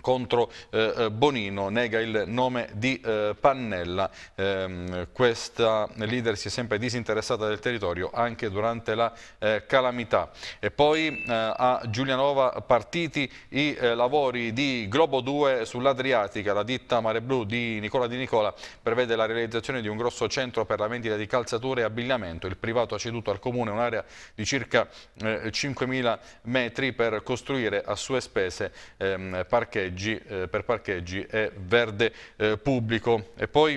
contro eh, eh, Bonino, nega il nome di eh, Pannella. Eh, questa leader si è sempre disinteressata del territorio anche durante la eh, calamità. E poi eh, a Giulianova partiti i lavori di Globo 2 sull'Adriatica, la ditta Mare Blu di Nicola Di Nicola prevede la realizzazione di un grosso centro per la vendita di calzature e abbigliamento. Il privato ha ceduto al comune un'area di circa 5.000 metri per costruire a sue spese ehm, parchetti parcheggi, eh, per parcheggi e verde eh, pubblico. E poi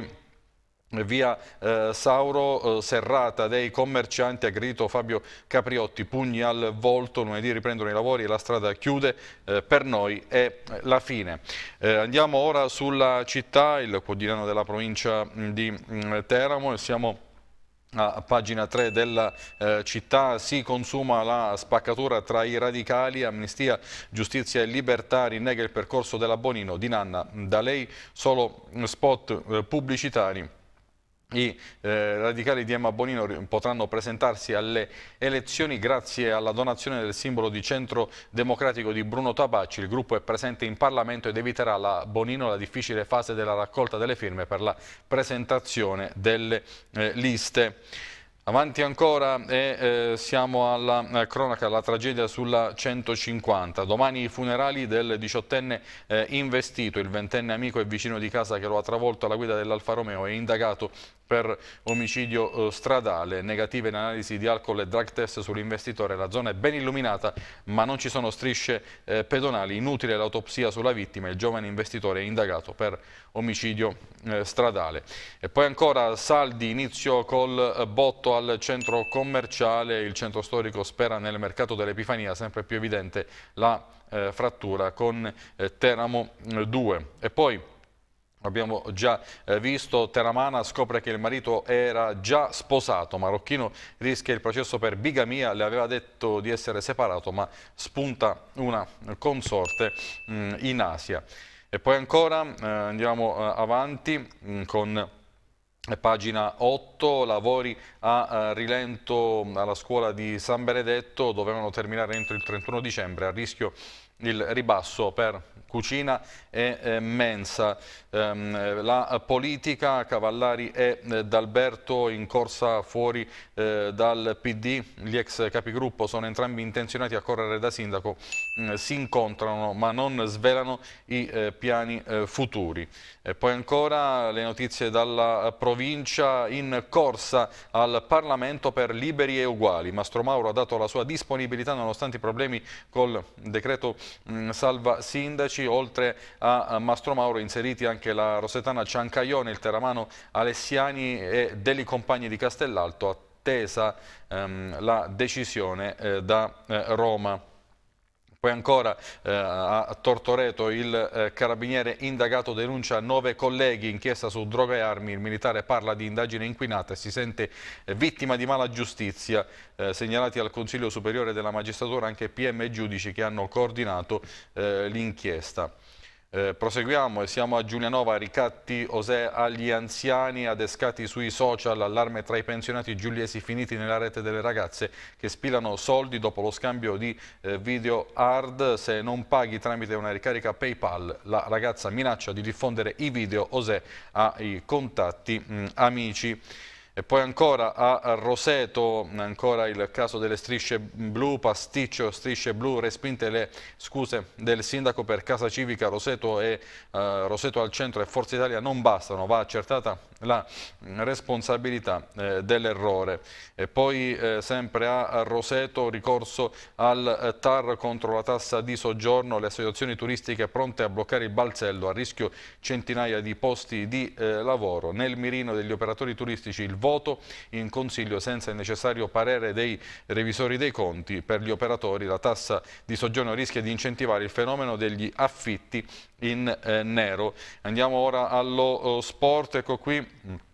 eh, via eh, Sauro eh, Serrata dei commercianti ha gridato Fabio Capriotti pugni al volto lunedì riprendono i lavori e la strada chiude eh, per noi è la fine andiamo ora sulla città il quotidiano della provincia mm, di mm, Teramo e siamo a pagina 3 della eh, città si consuma la spaccatura tra i radicali, amnistia, giustizia e libertà rinnega il percorso della Bonino, di Nanna, da lei solo spot eh, pubblicitari i eh, radicali di Emma Bonino potranno presentarsi alle elezioni grazie alla donazione del simbolo di centro democratico di Bruno Tabacci. Il gruppo è presente in Parlamento ed eviterà alla Bonino la difficile fase della raccolta delle firme per la presentazione delle eh, liste. Avanti ancora e eh, siamo alla eh, cronaca, alla tragedia sulla 150. Domani i funerali del diciottenne eh, investito, il ventenne amico e vicino di casa che lo ha travolto alla guida dell'Alfa Romeo è indagato per omicidio eh, stradale. Negative in analisi di alcol e drug test sull'investitore. La zona è ben illuminata ma non ci sono strisce eh, pedonali. Inutile l'autopsia sulla vittima. Il giovane investitore è indagato per omicidio eh, stradale. E poi ancora Saldi, inizio col botto al centro commerciale, il centro storico spera nel mercato dell'Epifania, sempre più evidente la eh, frattura con eh, Teramo 2. Eh, e poi Abbiamo già eh, visto Teramana scopre che il marito era già sposato, Marocchino rischia il processo per bigamia, le aveva detto di essere separato ma spunta una consorte mm, in Asia. E poi ancora eh, andiamo avanti mm, con Pagina 8, lavori a eh, rilento alla scuola di San Benedetto dovevano terminare entro il 31 dicembre, a rischio il ribasso per cucina e eh, mensa. Ehm, la politica, Cavallari e eh, D'Alberto in corsa fuori dal PD, gli ex capigruppo sono entrambi intenzionati a correre da sindaco, mm, si incontrano ma non svelano i piani futuri. E poi ancora le notizie dalla provincia in corsa al Parlamento per liberi e uguali. Mastro Mauro ha dato la sua disponibilità nonostante i problemi col decreto salva sindaci. Oltre a Mastro Mauro inseriti anche la Rosetana Ciancaione, il Teramano Alessiani e degli compagni di Castellalto attesa ehm, la decisione eh, da eh, Roma. Poi ancora eh, a Tortoreto il eh, carabiniere indagato denuncia nove colleghi, inchiesta su droga e armi, il militare parla di indagine inquinata e si sente eh, vittima di mala giustizia, eh, segnalati al Consiglio Superiore della Magistratura anche PM e giudici che hanno coordinato eh, l'inchiesta. Eh, proseguiamo e siamo a Giulianova, ricatti Osè agli anziani adescati sui social, allarme tra i pensionati giuliesi finiti nella rete delle ragazze che spilano soldi dopo lo scambio di eh, video hard, se non paghi tramite una ricarica Paypal la ragazza minaccia di diffondere i video Osè ai contatti mh, amici. E poi ancora a Roseto, ancora il caso delle strisce blu, pasticcio, strisce blu, respinte le scuse del sindaco per Casa Civica Roseto e eh, Roseto al centro e Forza Italia non bastano, va accertata la mm, responsabilità eh, dell'errore. E poi eh, sempre a Roseto ricorso al eh, TAR contro la tassa di soggiorno, le associazioni turistiche pronte a bloccare il balzello, a rischio centinaia di posti di eh, lavoro. Nel mirino degli operatori turistici il voto voto in Consiglio senza il necessario parere dei revisori dei conti. Per gli operatori la tassa di soggiorno rischia di incentivare il fenomeno degli affitti in eh, nero. Andiamo ora allo oh, sport, ecco qui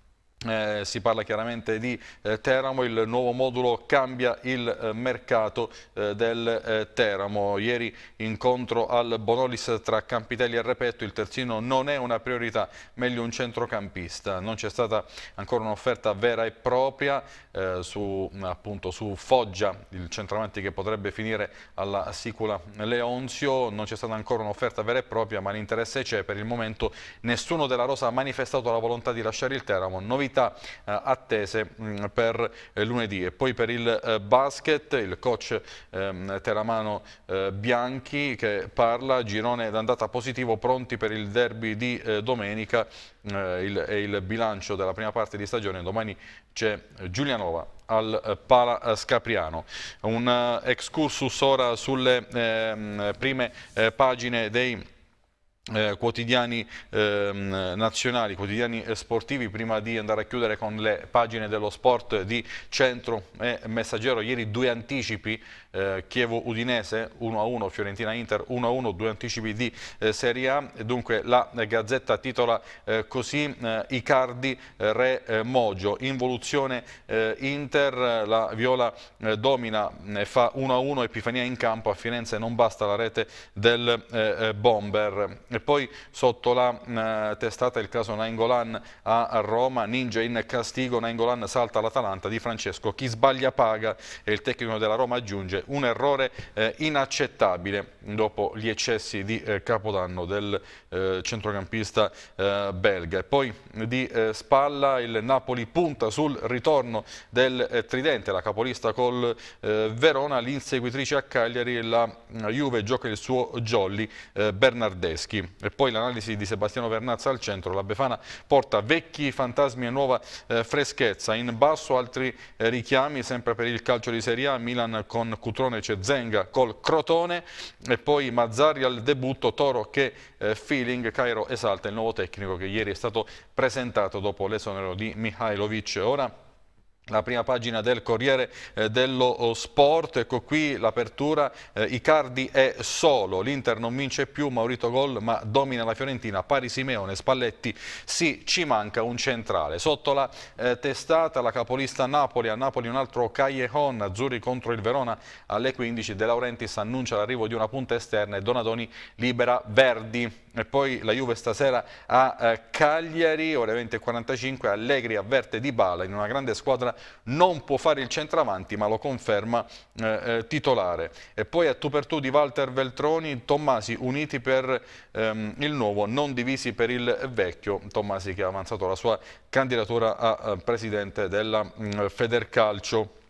eh, si parla chiaramente di eh, Teramo, il nuovo modulo cambia il eh, mercato eh, del eh, Teramo. Ieri incontro al Bonolis tra Campitelli e Repetto, il terzino non è una priorità, meglio un centrocampista. Non c'è stata ancora un'offerta vera e propria eh, su, appunto, su, Foggia, il centravanti che potrebbe finire alla Sicula Leonzio. Non c'è stata ancora un'offerta vera e propria, ma l'interesse c'è. Per il momento nessuno della Rosa ha manifestato la volontà di lasciare il Teramo. Novità novità eh, attese mm, per eh, lunedì. E poi per il eh, basket, il coach ehm, Teramano Bianchi che parla, girone d'andata positivo, pronti per il derby di domenica il, e il bilancio della prima parte di stagione. Domani c'è Giulianova al Pala Scapriano. Un excursus ora sulle ehm, prime pagine dei eh, quotidiani eh, nazionali, quotidiani sportivi prima di andare a chiudere con le pagine dello sport di Centro e Messaggero ieri due anticipi eh, Chievo-Udinese 1-1, Fiorentina-Inter 1-1, due anticipi di eh, Serie A, dunque la eh, Gazzetta titola eh, così eh, Icardi Re Mogio, involuzione Inter, la Viola domina, mm, fa 1-1, Epifania in campo, a Firenze non basta la rete del Bomber. E poi sotto la mm, testata il caso Nainggolan a Roma, Ninja in castigo, Nainggolan salta l'Atalanta di Francesco, chi sbaglia paga e il tecnico della Roma aggiunge un errore eh, inaccettabile dopo gli eccessi di eh, Capodanno del eh, centrocampista belga. E poi di spalla il Napoli punta sul ritorno del Tridente, la capolista col Verona, l'inseguitrice a Cagliari la Juve gioca il suo jolly Bernardeschi. E poi l'analisi di Sebastiano Vernazza al centro, la Befana porta vecchi fantasmi e nuova freschezza, in basso altri richiami sempre per il calcio di Serie A, Milan con Coutinho Cutrone c'è Zenga col Crotone e poi Mazzari al debutto, Toro che eh, feeling, Cairo esalta il nuovo tecnico che ieri è stato presentato dopo l'esonero di Mihailovic. Ora la prima pagina del Corriere eh, dello eh, Sport, ecco qui l'apertura, eh, Icardi è solo, l'Inter non vince più, Maurito gol ma domina la Fiorentina, pari Simeone, Spalletti, sì ci manca un centrale. Sotto la testata la capolista Napoli, a Napoli un altro Callejon, Azzurri contro il Verona alle 15, De Laurentiis annuncia l'arrivo di una punta esterna e Donadoni libera Verdi. E poi la Juve stasera a eh, Cagliari, ore 20.45, Allegri avverte Di Bala, in una grande squadra non può fare il centravanti ma lo conferma eh, eh, titolare. E poi a tu per tu di Walter Veltroni, Tommasi uniti per ehm, il nuovo, non divisi per il vecchio, Tommasi che ha avanzato la sua candidatura a, a eh, presidente della mh, mm, Federcalcio.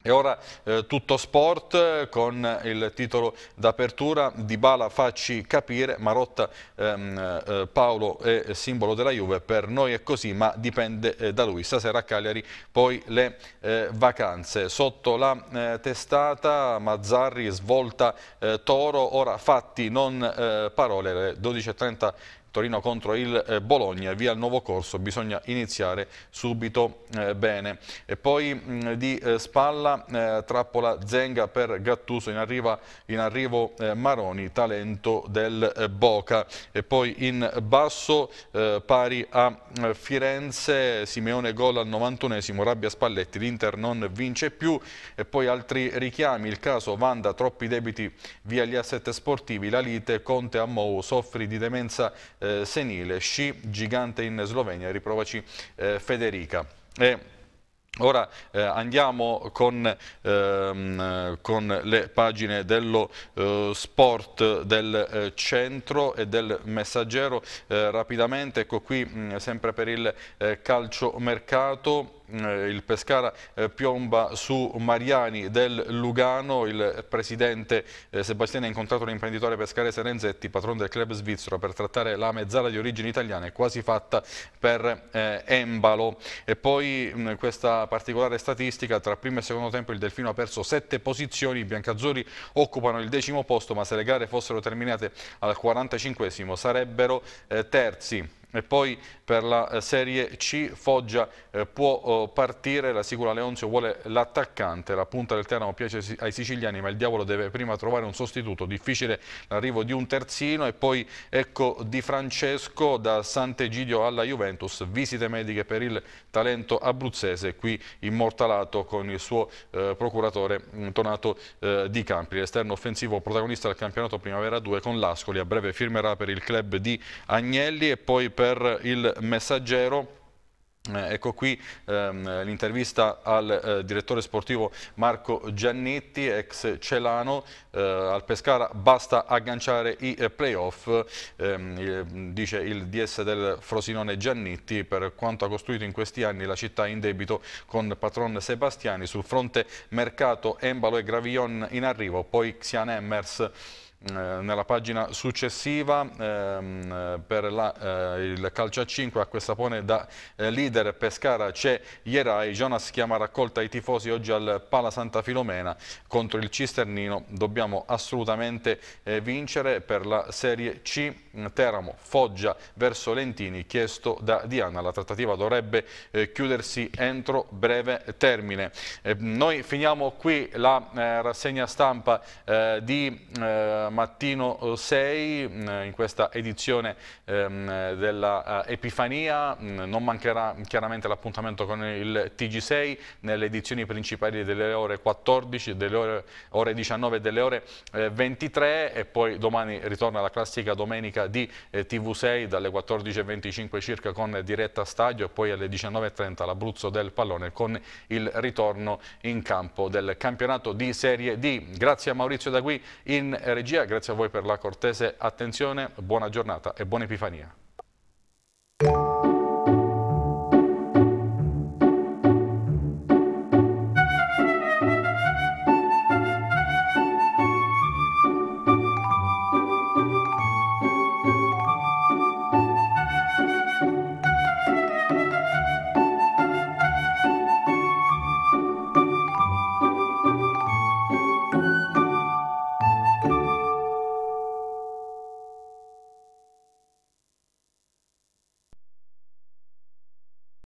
E ora eh, tutto sport eh, con il titolo d'apertura di Bala facci capire, Marotta ehm, eh, Paolo è simbolo della Juve, per noi è così ma dipende eh, da lui. Stasera a Cagliari poi le eh, vacanze. Sotto la eh, testata Mazzarri svolta Toro, ora fatti non parole, alle 12.30 Torino contro il eh, Bologna, via il nuovo corso, bisogna iniziare subito eh, bene. E poi mm, di eh, spalla trappola Zenga per Gattuso, in, arriva, in arrivo Maroni, talento del Boca. E poi in basso pari a Firenze, Simeone gol al 91esimo, rabbia Spalletti, l'Inter non vince più. E poi altri richiami, il caso Vanda, troppi debiti via gli asset sportivi, la lite, Conte a Mou, soffri di demenza eh, senile, sci gigante in Slovenia, riprovaci eh, Federica. E Ora eh, andiamo con, ehm, con, le pagine dello eh, sport del eh, centro e del messaggero eh, rapidamente, ecco qui mh, sempre per il eh, calciomercato Mm, eh, il Pescara eh, piomba su Mariani del Lugano, il presidente eh, Sebastiani ha incontrato l'imprenditore pescarese Renzetti, patrono del club svizzero, per trattare la mezzala di origini italiane quasi fatta per Embalo. E poi mm, questa particolare statistica, tra primo e secondo tempo il Delfino ha perso sette posizioni, i biancazzurri occupano il decimo posto, ma se le gare fossero terminate al 45 sarebbero terzi. E poi per la eh, Serie C Foggia eh, può eh, partire, la Sicula Leonzio vuole l'attaccante, la punta del Teramo piace ai siciliani ma il diavolo deve prima trovare un sostituto, difficile l'arrivo di un terzino e poi ecco Di Francesco da Sant'Egidio alla Juventus, visite mediche per il talento abruzzese qui immortalato con il suo eh, procuratore Tonato mm, eh, Di Campi, l'esterno offensivo protagonista del campionato Primavera 2 con l'Ascoli, a breve firmerà per il club di Agnelli e poi per il messaggero. Eh, ecco qui ehm, l'intervista al eh, direttore sportivo Marco Giannetti, ex Celano, eh, al Pescara basta agganciare i eh, playoff, ehm, dice il DS del Frosinone Giannetti, per quanto ha costruito in questi anni la città in debito con patron Sebastiani, sul fronte mercato Embalo e Gravillon in arrivo, poi Xian Emmers eh, nella pagina successiva ehm, per la, eh, il calcio a 5 a questa pone da eh, leader Pescara c'è Ierai, Jonas chiama raccolta i tifosi oggi al Pala Santa Filomena contro il Cisternino dobbiamo assolutamente eh, vincere per la Serie C Teramo, Foggia verso Lentini chiesto da Diana, la trattativa dovrebbe eh, chiudersi entro breve termine eh, noi finiamo qui la rassegna stampa di mattino 6 eh, mm, in questa edizione ehm, della eh, Epifania, mm, non mancherà chiaramente l'appuntamento con il TG6 nelle edizioni principali delle ore 14, delle ore, ore 19 e delle ore 23 eh, e poi domani ritorna la classica domenica di TV6 dalle 14.25 circa con diretta stadio e poi alle 19.30 l'Abruzzo del pallone con il ritorno in campo del campionato di Serie D. Grazie a Maurizio Dagui in regia regia, grazie a voi per la cortese attenzione, buona giornata e buona Epifania.